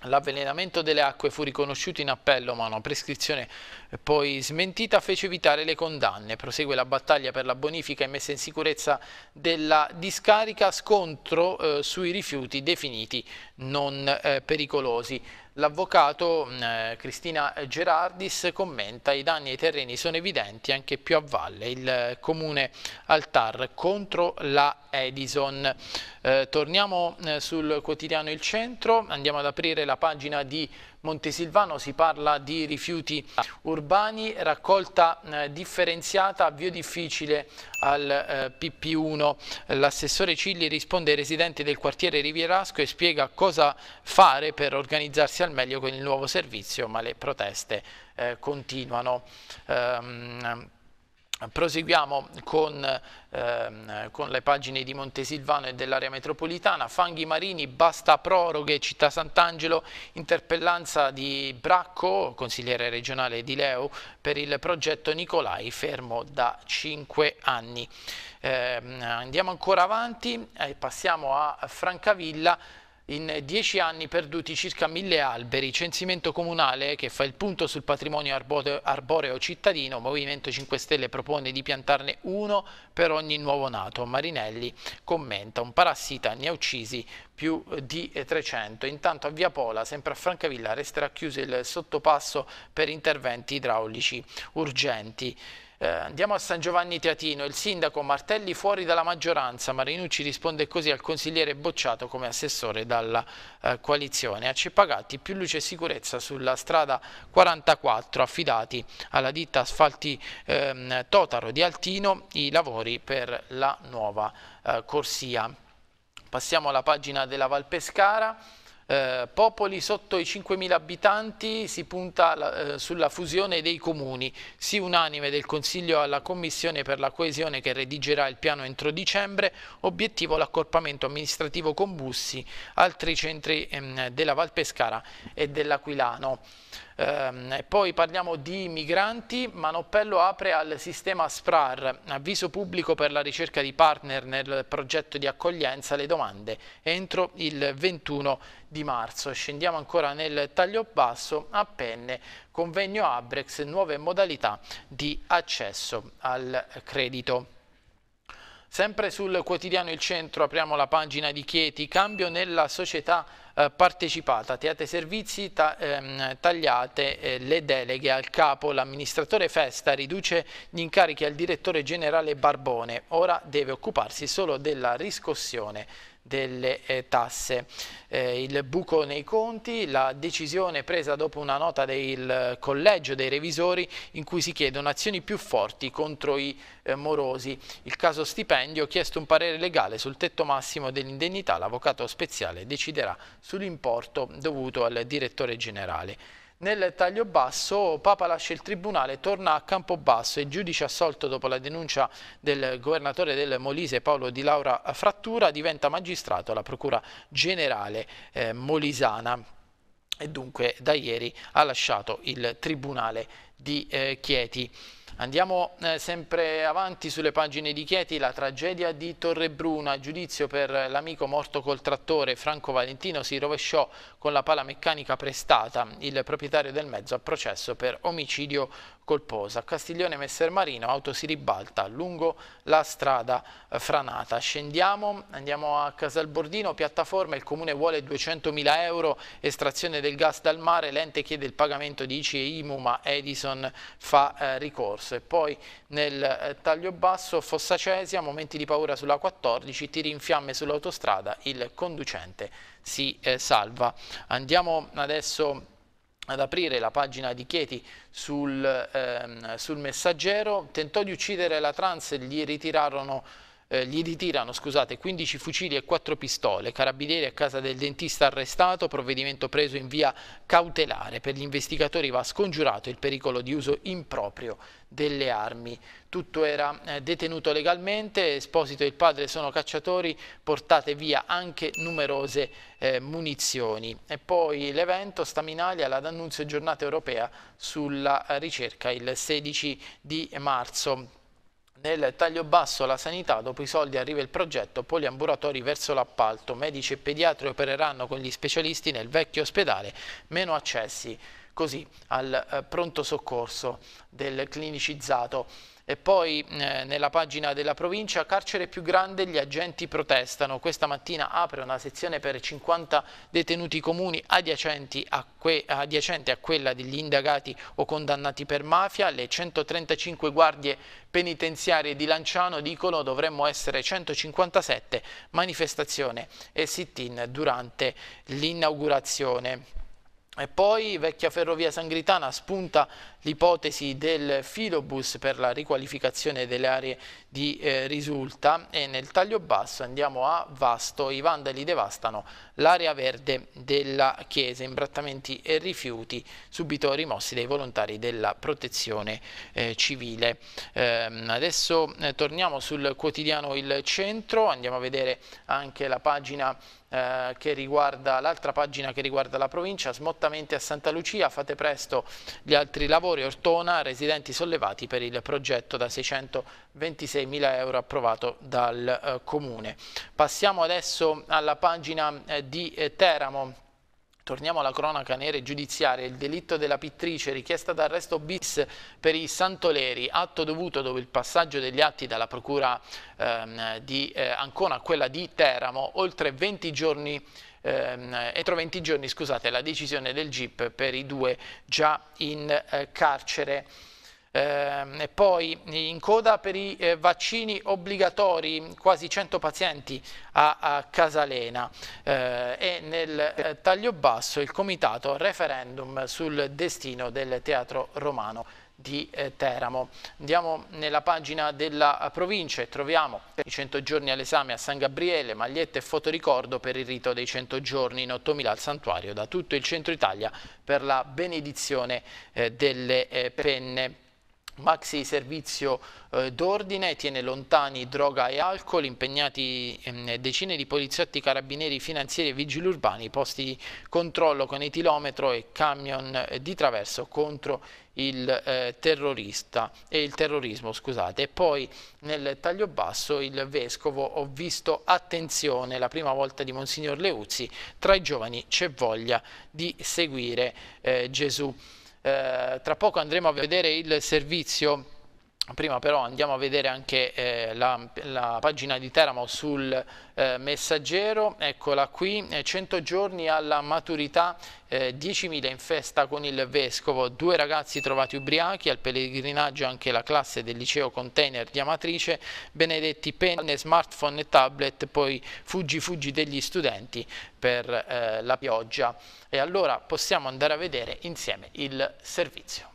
L'avvelenamento delle acque fu riconosciuto in appello, ma una prescrizione eh, poi smentita fece evitare le condanne. Prosegue la battaglia per la bonifica e messa in sicurezza della discarica, scontro eh, sui rifiuti definiti non eh, pericolosi. L'avvocato mm, eh, Cristina Gerardis commenta i danni ai terreni sono evidenti anche più a valle, il eh, comune Altar contro la Edison. Eh, torniamo eh, sul quotidiano Il Centro, andiamo ad aprire la pagina di Montesilvano si parla di rifiuti urbani, raccolta eh, differenziata, avvio difficile al eh, PP1. L'assessore Cigli risponde ai residenti del quartiere Rivierasco e spiega cosa fare per organizzarsi al meglio con il nuovo servizio, ma le proteste eh, continuano. Ehm, Proseguiamo con, ehm, con, le pagine di Montesilvano e dell'area metropolitana, fanghi marini, basta proroghe, città Sant'Angelo, interpellanza di Bracco, consigliere regionale di Leo, per il progetto Nicolai, fermo da 5 anni. Eh, andiamo ancora avanti e passiamo a Francavilla in dieci anni perduti circa mille alberi, censimento comunale che fa il punto sul patrimonio arboreo cittadino, Movimento 5 Stelle propone di piantarne uno per ogni nuovo nato. Marinelli commenta, un parassita ne ha uccisi più di 300. Intanto a Via Pola, sempre a Francavilla, resterà chiuso il sottopasso per interventi idraulici urgenti. Eh, andiamo a San Giovanni Teatino, il sindaco Martelli fuori dalla maggioranza, Marinucci risponde così al consigliere bocciato come assessore dalla eh, coalizione. A Ceppagatti più luce e sicurezza sulla strada 44 affidati alla ditta Asfalti ehm, Totaro di Altino i lavori per la nuova eh, corsia. Passiamo alla pagina della Val Pescara. Eh, popoli sotto i 5.000 abitanti si punta la, eh, sulla fusione dei comuni, sì unanime del Consiglio alla Commissione per la coesione che redigerà il piano entro dicembre, obiettivo l'accorpamento amministrativo con Bussi, altri centri ehm, della Valpescara e dell'Aquilano. Ehm, e poi parliamo di migranti, Manoppello apre al sistema SPRAR, avviso pubblico per la ricerca di partner nel progetto di accoglienza, le domande entro il 21 di marzo. Scendiamo ancora nel taglio basso, a penne, convegno Abrex, nuove modalità di accesso al credito. Sempre sul quotidiano Il Centro apriamo la pagina di Chieti, cambio nella società eh, partecipata, teatri servizi ta ehm, tagliate eh, le deleghe al capo, l'amministratore Festa riduce gli incarichi al direttore generale Barbone, ora deve occuparsi solo della riscossione delle eh, tasse. Eh, il buco nei conti, la decisione presa dopo una nota del collegio dei revisori in cui si chiedono azioni più forti contro i eh, morosi. Il caso stipendio, ha chiesto un parere legale sul tetto massimo dell'indennità, l'avvocato speziale deciderà sull'importo dovuto al direttore generale. Nel taglio basso Papa lascia il tribunale, torna a Campobasso e il giudice assolto dopo la denuncia del governatore del Molise Paolo Di Laura Frattura diventa magistrato alla Procura Generale eh, Molisana e dunque da ieri ha lasciato il Tribunale di eh, Chieti. Andiamo eh, sempre avanti sulle pagine di Chieti, la tragedia di Torrebruna, giudizio per l'amico morto col trattore Franco Valentino si rovesciò con la pala meccanica prestata, il proprietario del mezzo a processo per omicidio colposo. A Castiglione Messermarino auto si ribalta lungo la strada franata. Scendiamo, andiamo a Casalbordino, piattaforma, il comune vuole 200.000 euro, estrazione del gas dal mare, l'ente chiede il pagamento di ICI e IMU ma Edison fa eh, ricorso basso e poi nel eh, taglio basso Fossa Cesia, momenti di paura sulla 14, tiri in fiamme sull'autostrada, il conducente si eh, salva. Andiamo adesso ad aprire la pagina di Chieti sul, ehm, sul messaggero, tentò di uccidere la trans gli ritirarono eh, gli ritirano scusate, 15 fucili e 4 pistole, carabinieri a casa del dentista arrestato, provvedimento preso in via cautelare. Per gli investigatori va scongiurato il pericolo di uso improprio delle armi. Tutto era eh, detenuto legalmente, Esposito e il padre sono cacciatori, portate via anche numerose eh, munizioni. E poi l'evento Staminalia, la D'Annunzio giornata europea sulla eh, ricerca il 16 di marzo. Nel taglio basso alla sanità, dopo i soldi arriva il progetto Poliambulatori verso l'appalto. Medici e pediatri opereranno con gli specialisti nel vecchio ospedale, meno accessi, così al eh, pronto soccorso del clinicizzato. E poi eh, nella pagina della provincia, carcere più grande, gli agenti protestano. Questa mattina apre una sezione per 50 detenuti comuni adiacenti a, que adiacente a quella degli indagati o condannati per mafia. Le 135 guardie penitenziarie di Lanciano dicono dovremmo essere 157 manifestazione e sit-in durante l'inaugurazione. E poi vecchia ferrovia sangritana spunta l'ipotesi del filobus per la riqualificazione delle aree di eh, risulta e nel taglio basso andiamo a Vasto, i vandali devastano l'area verde della chiesa, imbrattamenti e rifiuti subito rimossi dai volontari della protezione eh, civile. Ehm, eh, adesso torniamo sul quotidiano Il Centro, andiamo a vedere anche la pagina eh, che riguarda l'altra pagina che riguarda la provincia, smottamenti a Santa Lucia, fate presto gli altri lavori, Ortona, residenti sollevati per il progetto da 626 mila euro approvato dal eh, Comune. Passiamo adesso alla pagina eh, di eh, Teramo Torniamo alla cronaca nera e giudiziaria, il delitto della pittrice richiesta d'arresto bis per i Santoleri, atto dovuto dopo il passaggio degli atti dalla procura ehm, di eh, Ancona a quella di Teramo, oltre 20 giorni ehm, entro 20 giorni scusate, la decisione del GIP per i due già in eh, carcere. Ehm, e poi in coda per i eh, vaccini obbligatori, quasi 100 pazienti a, a Casalena eh, e nel eh, taglio basso il comitato referendum sul destino del teatro romano di Teramo. Andiamo nella pagina della provincia e troviamo i 100 giorni all'esame a San Gabriele, magliette e fotoricordo per il rito dei 100 giorni in 8.000 al santuario da tutto il centro Italia per la benedizione delle penne maxi servizio eh, d'ordine, tiene lontani droga e alcol, impegnati eh, decine di poliziotti, carabinieri, finanzieri e vigili urbani, posti di controllo con etilometro e camion eh, di traverso contro il eh, terrorista e il terrorismo, scusate. E poi nel taglio basso il vescovo ho visto attenzione la prima volta di Monsignor Leuzzi, tra i giovani c'è voglia di seguire eh, Gesù. Eh, tra poco andremo a vedere il servizio Prima però andiamo a vedere anche eh, la, la, pagina di Teramo sul eh, messaggero, eccola qui, 100 eh, giorni alla maturità, eh, 10.000 in festa con il Vescovo, due ragazzi trovati ubriachi, al pellegrinaggio anche la classe del liceo container di Amatrice, benedetti penne, smartphone e tablet, poi fuggi fuggi degli studenti per eh, la pioggia. E allora possiamo andare a vedere insieme il servizio.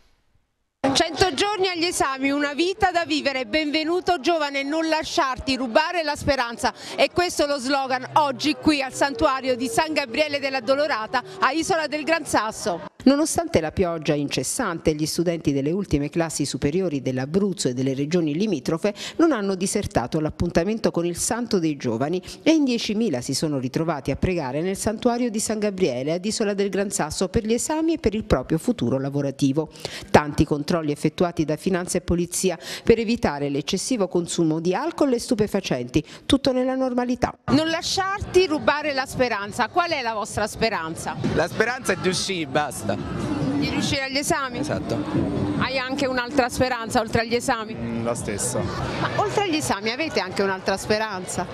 100 giorni agli esami, una vita da vivere, benvenuto giovane, non lasciarti rubare la speranza e questo è lo slogan oggi qui al santuario di San Gabriele della Dolorata a Isola del Gran Sasso. Nonostante la pioggia incessante, gli studenti delle ultime classi superiori dell'Abruzzo e delle regioni limitrofe non hanno disertato l'appuntamento con il Santo dei Giovani e in 10.000 si sono ritrovati a pregare nel santuario di San Gabriele ad Isola del Gran Sasso per gli esami e per il proprio futuro lavorativo. Tanti controlli controlli effettuati da Finanza e Polizia per evitare l'eccessivo consumo di alcol e stupefacenti, tutto nella normalità. Non lasciarti rubare la speranza, qual è la vostra speranza? La speranza è di uscire, basta. Di riuscire agli esami? Esatto. Hai anche un'altra speranza oltre agli esami? Mm, la stessa. Ma oltre agli esami avete anche un'altra speranza?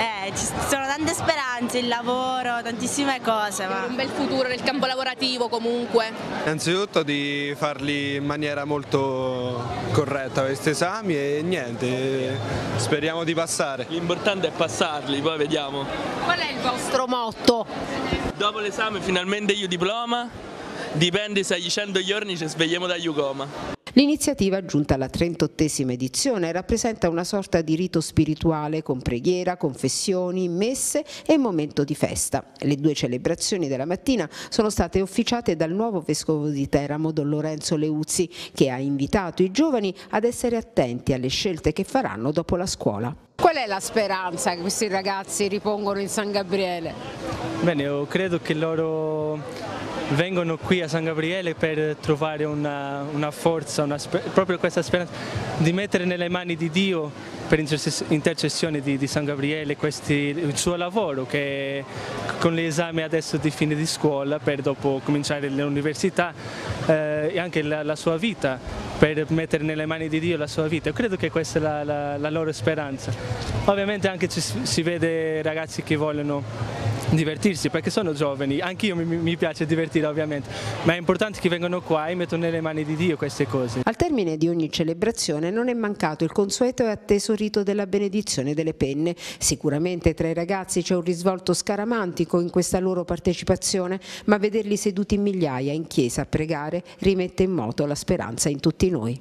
Eh, ci sono tante speranze, il lavoro, tantissime cose. Ma... Un bel futuro nel campo lavorativo comunque. Innanzitutto di farli in maniera molto corretta questi esami e niente, speriamo di passare. L'importante è passarli, poi vediamo. Qual è il vostro motto? Dopo l'esame finalmente io diploma, dipende se agli 100 giorni ci svegliamo da Yukoma. L'iniziativa, giunta alla 38esima edizione, rappresenta una sorta di rito spirituale con preghiera, confessioni, messe e momento di festa. Le due celebrazioni della mattina sono state officiate dal nuovo vescovo di Teramo, Don Lorenzo Leuzzi, che ha invitato i giovani ad essere attenti alle scelte che faranno dopo la scuola. Qual è la speranza che questi ragazzi ripongono in San Gabriele? Bene, io credo che loro vengono qui a San Gabriele per trovare una, una forza, una, proprio questa speranza di mettere nelle mani di Dio per intercessione di, di San Gabriele questi, il suo lavoro che con gli esami adesso di fine di scuola per dopo cominciare l'università eh, e anche la, la, sua vita per mettere nelle mani di Dio la sua vita. Io credo che questa è la, la, la loro speranza. Ovviamente anche ci, si vede ragazzi che vogliono divertirsi perché sono giovani, anch'io mi, mi piace divertire ovviamente, ma è importante che vengano qua e mettono nelle mani di Dio queste cose. Al termine di ogni celebrazione non è mancato il consueto e atteso rito della benedizione delle penne. Sicuramente tra i ragazzi c'è un risvolto scaramantico in questa loro partecipazione, ma vederli seduti in migliaia in chiesa a pregare rimette in moto la speranza in tutti noi.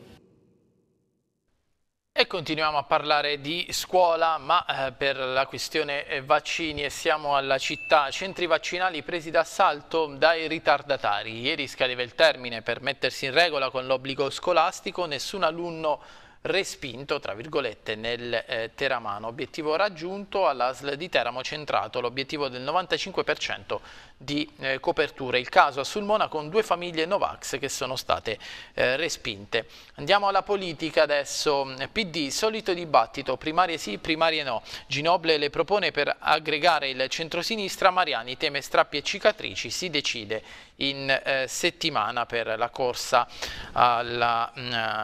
E continuiamo a parlare di scuola, ma eh, per la questione eh, vaccini e siamo alla città. Centri vaccinali presi d'assalto dai ritardatari. Ieri scadeva il termine per mettersi in regola con l'obbligo scolastico. Nessun alunno respinto, tra virgolette, nel eh, Teramano. Obiettivo raggiunto all'ASL di Teramo centrato, l'obiettivo del 95% di eh, coperture. Il caso a Sulmona con due famiglie Novax che sono state eh, respinte. Andiamo alla politica adesso. PD, solito dibattito, primarie sì, primarie no. Ginoble le propone per aggregare il centrosinistra, Mariani teme strappi e cicatrici, si decide in eh, settimana per la corsa alla mh,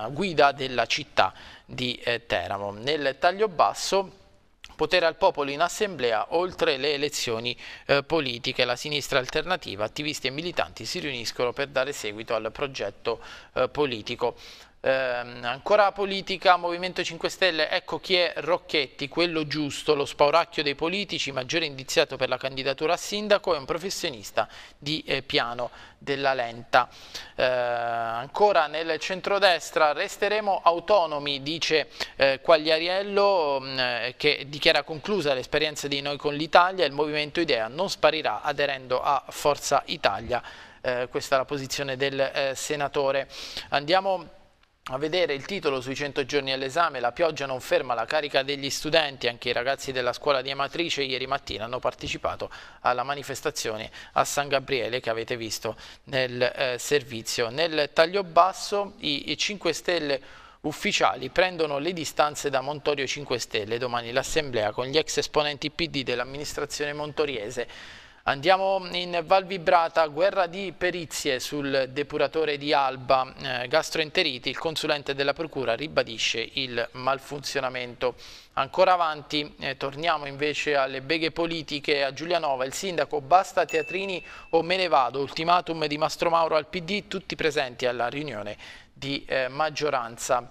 mm, guida della città di eh, Teramo. Nel taglio basso potere al popolo in assemblea oltre le elezioni eh, politiche. La sinistra alternativa, attivisti e militanti si riuniscono per dare seguito al progetto eh, politico. Eh, ancora politica, Movimento 5 Stelle, ecco chi è Rocchetti, quello giusto, lo spauracchio dei politici, maggiore indiziato per la candidatura a sindaco, e un professionista di eh, piano della lenta. Eh, ancora nel centrodestra resteremo autonomi, dice eh, Quagliariello mh, mm, eh, che dichiara conclusa l'esperienza di Noi con l'Italia, il movimento Idea non sparirà aderendo a Forza Italia. Eh, questa è la posizione del eh, senatore. Andiamo a vedere il titolo sui 100 giorni all'esame, la pioggia non ferma la carica degli studenti, anche i ragazzi della scuola di Amatrice ieri mattina hanno partecipato alla manifestazione a San Gabriele che avete visto nel eh, servizio. Nel taglio basso i, i 5 Stelle ufficiali prendono le distanze da Montorio 5 Stelle, domani l'assemblea con gli ex esponenti PD dell'amministrazione montoriese Andiamo in Val Vibrata, guerra di perizie sul depuratore di Alba, eh, gastroenteriti, il consulente della procura ribadisce il malfunzionamento. Ancora avanti, eh, torniamo invece alle beghe politiche a Giulianova, il sindaco basta teatrini o me ne vado, ultimatum di Mastro Mauro al PD, tutti presenti alla riunione di eh, maggioranza.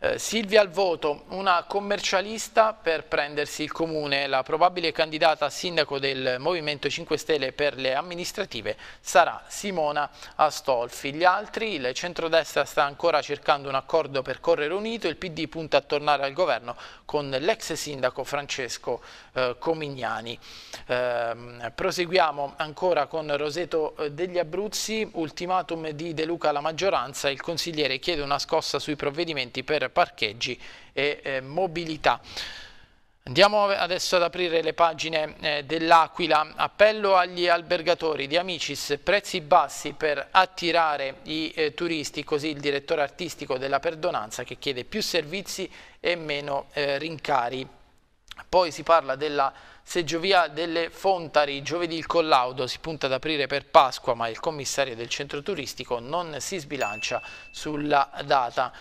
Eh, Silvia al voto, una commercialista per prendersi il comune, la probabile candidata a sindaco del Movimento 5 Stelle per le amministrative sarà Simona Astolfi. Gli altri, il centrodestra sta ancora cercando un accordo per correre unito, il PD punta a tornare al governo con l'ex sindaco Francesco eh, Comignani. Eh, proseguiamo ancora con Roseto eh, degli Abruzzi, ultimatum di De Luca alla maggioranza, il consigliere chiede una scossa sui provvedimenti per per parcheggi e eh, mobilità. Andiamo adesso ad aprire le pagine eh, dell'Aquila. Appello agli albergatori di Amicis, prezzi bassi per attirare i eh, turisti, così il direttore artistico della Perdonanza che chiede più servizi e meno eh, rincari. Poi si parla della seggiovia delle Fontari, giovedì il collaudo si punta ad aprire per Pasqua ma il commissario del centro turistico non si sbilancia sulla data.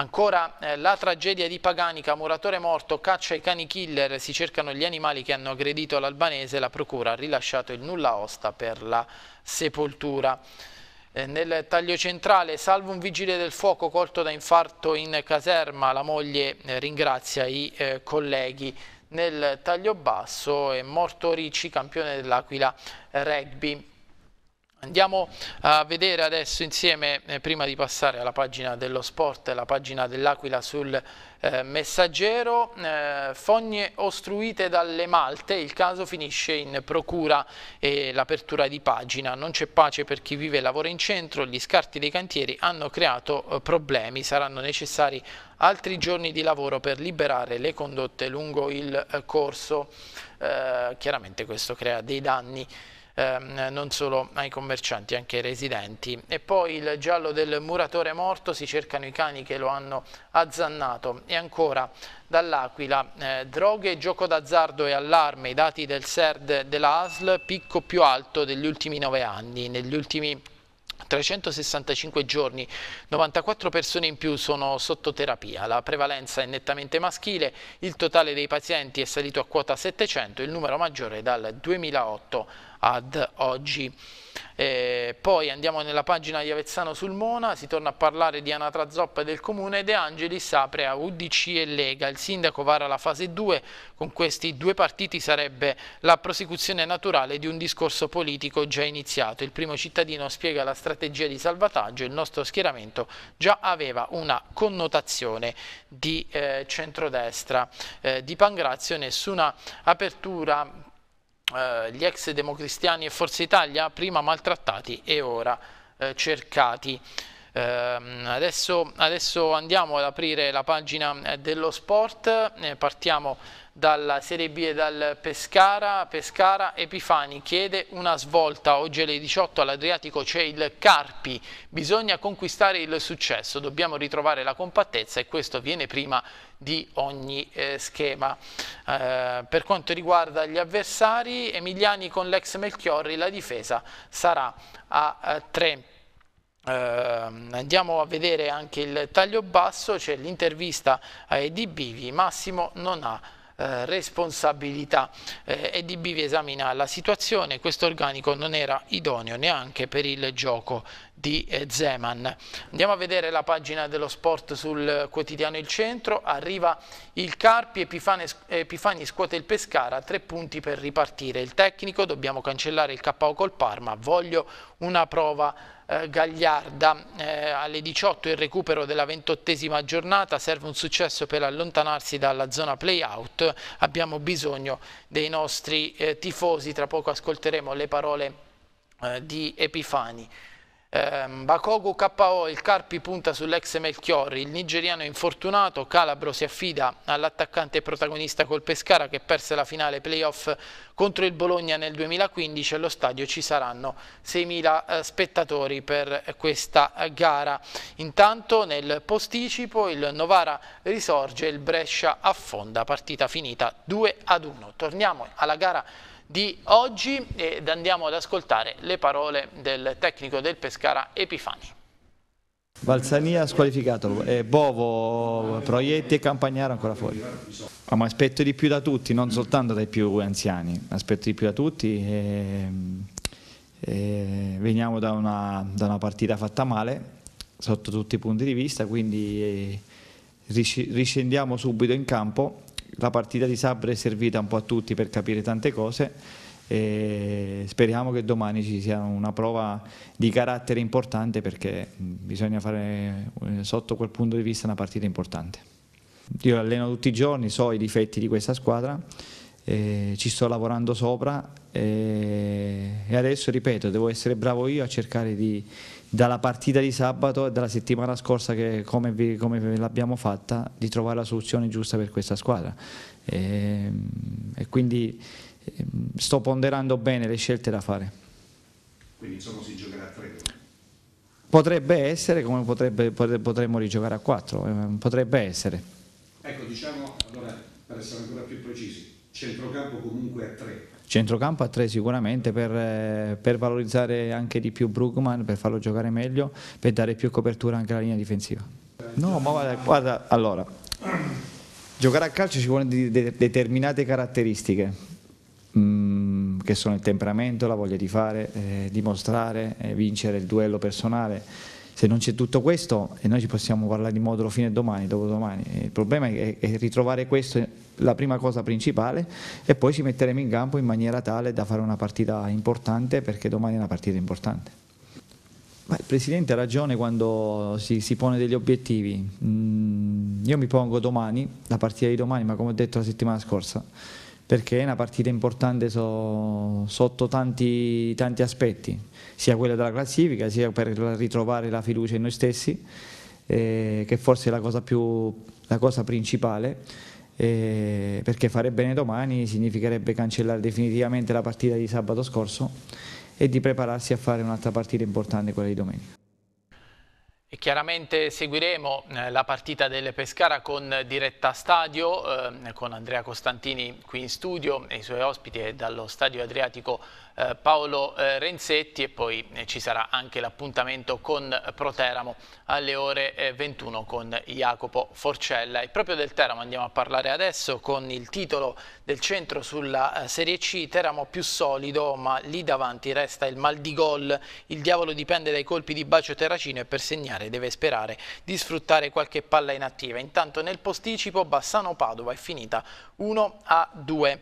Ancora eh, la tragedia di Paganica, muratore morto, caccia i cani killer, si cercano gli animali che hanno aggredito l'albanese, la procura ha rilasciato il nulla osta per la sepoltura. Eh, nel taglio centrale, salvo un vigile del fuoco colto da infarto in caserma, la moglie eh, ringrazia i eh, colleghi. Nel taglio basso è morto Ricci, campione dell'Aquila Rugby. Andiamo a vedere adesso insieme, eh, prima di passare alla pagina dello sport, la pagina dell'Aquila sul eh, messaggero, eh, fogne ostruite dalle malte, il caso finisce in procura e l'apertura di pagina, non c'è pace per chi vive e lavora in centro, gli scarti dei cantieri hanno creato eh, problemi, saranno necessari altri giorni di lavoro per liberare le condotte lungo il eh, corso, eh, chiaramente questo crea dei danni ehm, non solo ai commercianti, anche ai residenti. E poi il giallo del muratore morto, si cercano i cani che lo hanno azzannato. E ancora dall'Aquila, eh, droghe, gioco d'azzardo e allarme, i dati del SERD della ASL, picco più alto degli ultimi nove anni, negli ultimi 365 giorni, 94 persone in più sono sotto terapia, la prevalenza è nettamente maschile, il totale dei pazienti è salito a quota 700, il numero maggiore dal 2008 ad oggi. Eh, poi andiamo nella pagina di Avezzano sul Mona, si torna a parlare di Anatra Zoppa del Comune, De Angelis apre a UDC e Lega, il sindaco vara la fase 2, con questi due partiti sarebbe la prosecuzione naturale di un discorso politico già iniziato, il primo cittadino spiega la strategia di salvataggio, il nostro schieramento già aveva una connotazione di eh, centrodestra, eh, di Pangrazio nessuna apertura eh, gli ex democristiani e Forza Italia, prima maltrattati e ora eh, cercati. Ehm, adesso, adesso, andiamo ad aprire la pagina eh, dello sport, partiamo dalla Serie B e dal Pescara. Pescara Epifani chiede una svolta. Oggi alle 18 all'Adriatico c'è il Carpi. Bisogna conquistare il successo, dobbiamo ritrovare la compattezza e questo viene prima di ogni eh, schema. Eh, per quanto riguarda gli avversari, Emiliani con l'ex Melchiorri la difesa sarà a 3. Eh, ehm, andiamo a vedere anche il taglio basso, c'è cioè l'intervista a Edi Bivi, Massimo non ha eh, responsabilità. Eh, EDB vi esamina la situazione, questo organico non era idoneo neanche per il gioco di eh, Zeman. Andiamo a vedere la pagina dello sport sul quotidiano Il Centro, arriva il Carpi, Epifani scuote il Pescara, tre punti per ripartire. Il tecnico, dobbiamo cancellare il KO col Parma, voglio una prova eh, Gagliarda. Eh, alle 18 il recupero della ventottesima giornata, serve un successo per allontanarsi dalla zona playout, abbiamo bisogno dei nostri eh, tifosi, tra poco ascolteremo le parole eh, di Epifani. Eh, Bakogo KO, il Carpi punta sull'ex Melchiorri, il nigeriano infortunato, Calabro si affida all'attaccante protagonista col Pescara che perse la finale playoff contro il Bologna nel 2015 allo stadio ci saranno 6.000 eh, spettatori per questa gara. Intanto nel posticipo il Novara risorge, il Brescia affonda, partita finita 2 1. Torniamo alla gara di oggi ed andiamo ad ascoltare le parole del tecnico del Pescara Epifani. Balzania squalificato, eh, Bovo, Proietti e Campagnaro ancora fuori. Ah, ma aspetto di più da tutti, non soltanto dai più anziani, aspetto di più da tutti. E, e veniamo da una, da una, partita fatta male sotto tutti i punti di vista, quindi eh, riscendiamo subito in campo la partita di Sabre è servita un po' a tutti per capire tante cose e speriamo che domani ci sia una prova di carattere importante perché bisogna fare eh, sotto quel punto di vista una partita importante. Io alleno tutti i giorni, so i difetti di questa squadra, eh, ci sto lavorando sopra e adesso ripeto devo essere bravo io a cercare di dalla partita di sabato e dalla settimana scorsa che come, come l'abbiamo fatta di trovare la soluzione giusta per questa squadra e, ehm, e quindi ehm, sto ponderando bene le scelte da fare quindi insomma si giocherà a tre potrebbe essere come potrebbe, potremmo rigiocare a quattro ehm, potrebbe essere ecco diciamo allora per essere ancora più precisi centrocampo comunque a tre centrocampo a tre sicuramente per, eh, per valorizzare anche di più Brugman, per farlo giocare meglio, per dare più copertura anche alla linea difensiva. No, ma guarda, guarda allora, giocare a calcio ci vuole di, de, determinate caratteristiche, mm, che sono il temperamento, la voglia di fare, eh, dimostrare, eh, vincere il duello personale se non c'è tutto questo e noi ci possiamo parlare di modulo fine domani, dopodomani, eh, il problema è, è ritrovare questo la prima cosa principale e poi ci metteremo in campo in maniera tale da fare una partita importante perché domani è una partita importante. Ma il Presidente ha ragione quando si, si pone degli obiettivi. Mm, io mi pongo domani, la partita di domani, ma come ho detto la settimana scorsa, perché è una partita importante so, sotto tanti, tanti, aspetti, sia quella della classifica, sia per ritrovare la fiducia in noi stessi, eh, che forse è la cosa, più, la cosa principale, eh, perché fare bene domani significherebbe cancellare definitivamente la partita di sabato scorso e di prepararsi a fare un'altra partita importante, quella di domenica. E chiaramente seguiremo eh, la partita del Pescara con diretta stadio, eh, con Andrea Costantini qui in studio e i suoi ospiti dallo stadio Adriatico eh, Paolo eh, Renzetti e poi eh, ci sarà anche l'appuntamento con Proteramo alle ore 21 con Jacopo Forcella. E proprio del Teramo andiamo a parlare adesso con il titolo del centro sulla Serie C, Teramo più solido ma lì davanti resta il mal di gol, il diavolo dipende dai colpi di Bacio Terracino e per segnare deve sperare di sfruttare qualche palla inattiva. Intanto nel posticipo Bassano Padova è finita 1 a 2.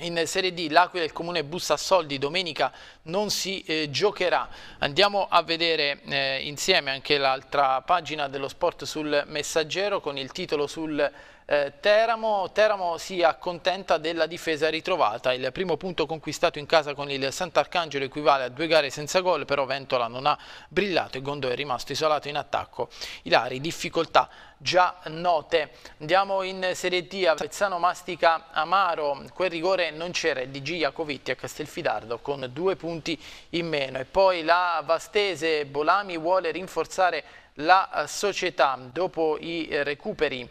In Serie D l'Aquila e il Comune bussa a soldi, domenica non si eh, giocherà. Andiamo a vedere eh, insieme anche l'altra pagina dello sport sul messaggero con il titolo sul eh, Teramo, Teramo si accontenta della difesa ritrovata, il primo punto conquistato in casa con il Sant'Arcangelo equivale a due gare senza gol, però Ventola non ha brillato e Gondò è rimasto isolato in attacco. Ilari, difficoltà già note. Andiamo in Serie D, Avezzano mastica Amaro, quel rigore non c'era, di G. Iacovitti a Castelfidardo con due punti in meno. E poi la Vastese, Bolami vuole rinforzare la società dopo i recuperi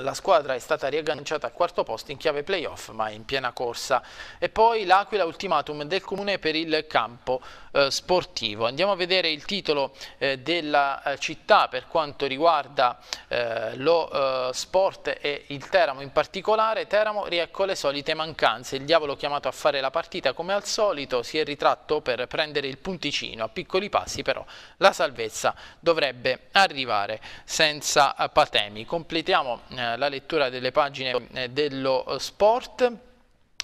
la squadra è stata riagganciata al quarto posto in chiave playoff ma in piena corsa. E poi l'Aquila ultimatum del comune per il campo eh, sportivo. Andiamo a vedere il titolo eh, della eh, città per quanto riguarda eh, lo eh, sport e il Teramo in particolare. Teramo riecco le solite mancanze, il diavolo chiamato a fare la partita come al solito si è ritratto per prendere il punticino, a piccoli passi però la salvezza dovrebbe arrivare senza patemi. Completiamo la lettura delle pagine dello sport.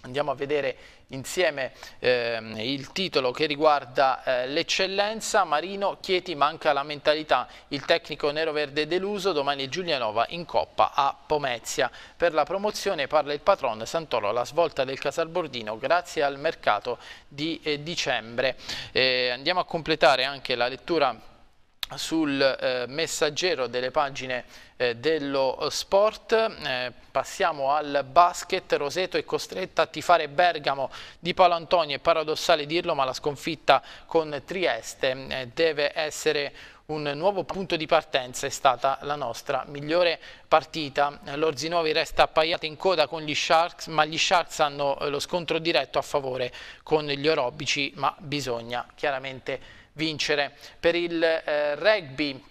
Andiamo a vedere insieme eh, il titolo che riguarda eh, l'eccellenza, Marino Chieti manca la mentalità, il tecnico nero-verde deluso, domani Giulianova in Coppa a Pomezia. Per la promozione parla il patron Santoro, la svolta del Casalbordino grazie al mercato di eh, dicembre. Eh, andiamo a completare anche la lettura sul eh, messaggero delle pagine eh, dello sport eh, passiamo al basket Roseto è costretta a tifare Bergamo di Paolo Antonio è paradossale dirlo ma la sconfitta con Trieste eh, deve essere un nuovo punto di partenza è stata la nostra migliore partita. L'Orzinovi resta appaiata in coda con gli Sharks, ma gli Sharks hanno eh, lo scontro diretto a favore con gli Orobici, ma bisogna chiaramente vincere. Per il eh, rugby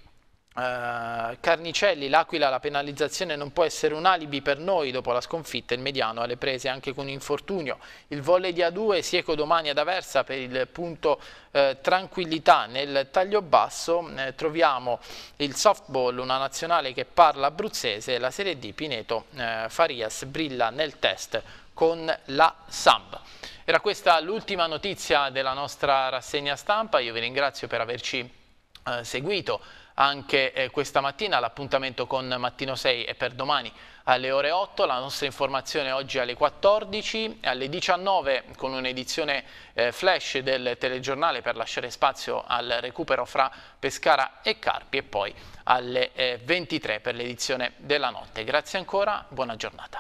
Uh, Carnicelli, l'Aquila, la penalizzazione non può essere un alibi per noi dopo la sconfitta, il mediano alle prese anche con infortunio. Il volle di A2, Sieco domani ad Aversa per il punto uh, tranquillità. Nel taglio basso uh, troviamo il softball, una nazionale che parla abruzzese, la Serie D Pineto Farias brilla nel test con la Samba. Era questa l'ultima notizia della nostra rassegna stampa, io vi ringrazio per averci eh, seguito anche eh, questa mattina, l'appuntamento con Mattino 6 è per domani alle ore 8, la nostra informazione oggi alle 14, alle 19 con un'edizione eh, flash del telegiornale per lasciare spazio al recupero fra Pescara e Carpi e poi alle eh, 23 per l'edizione della notte. Grazie ancora, buona giornata.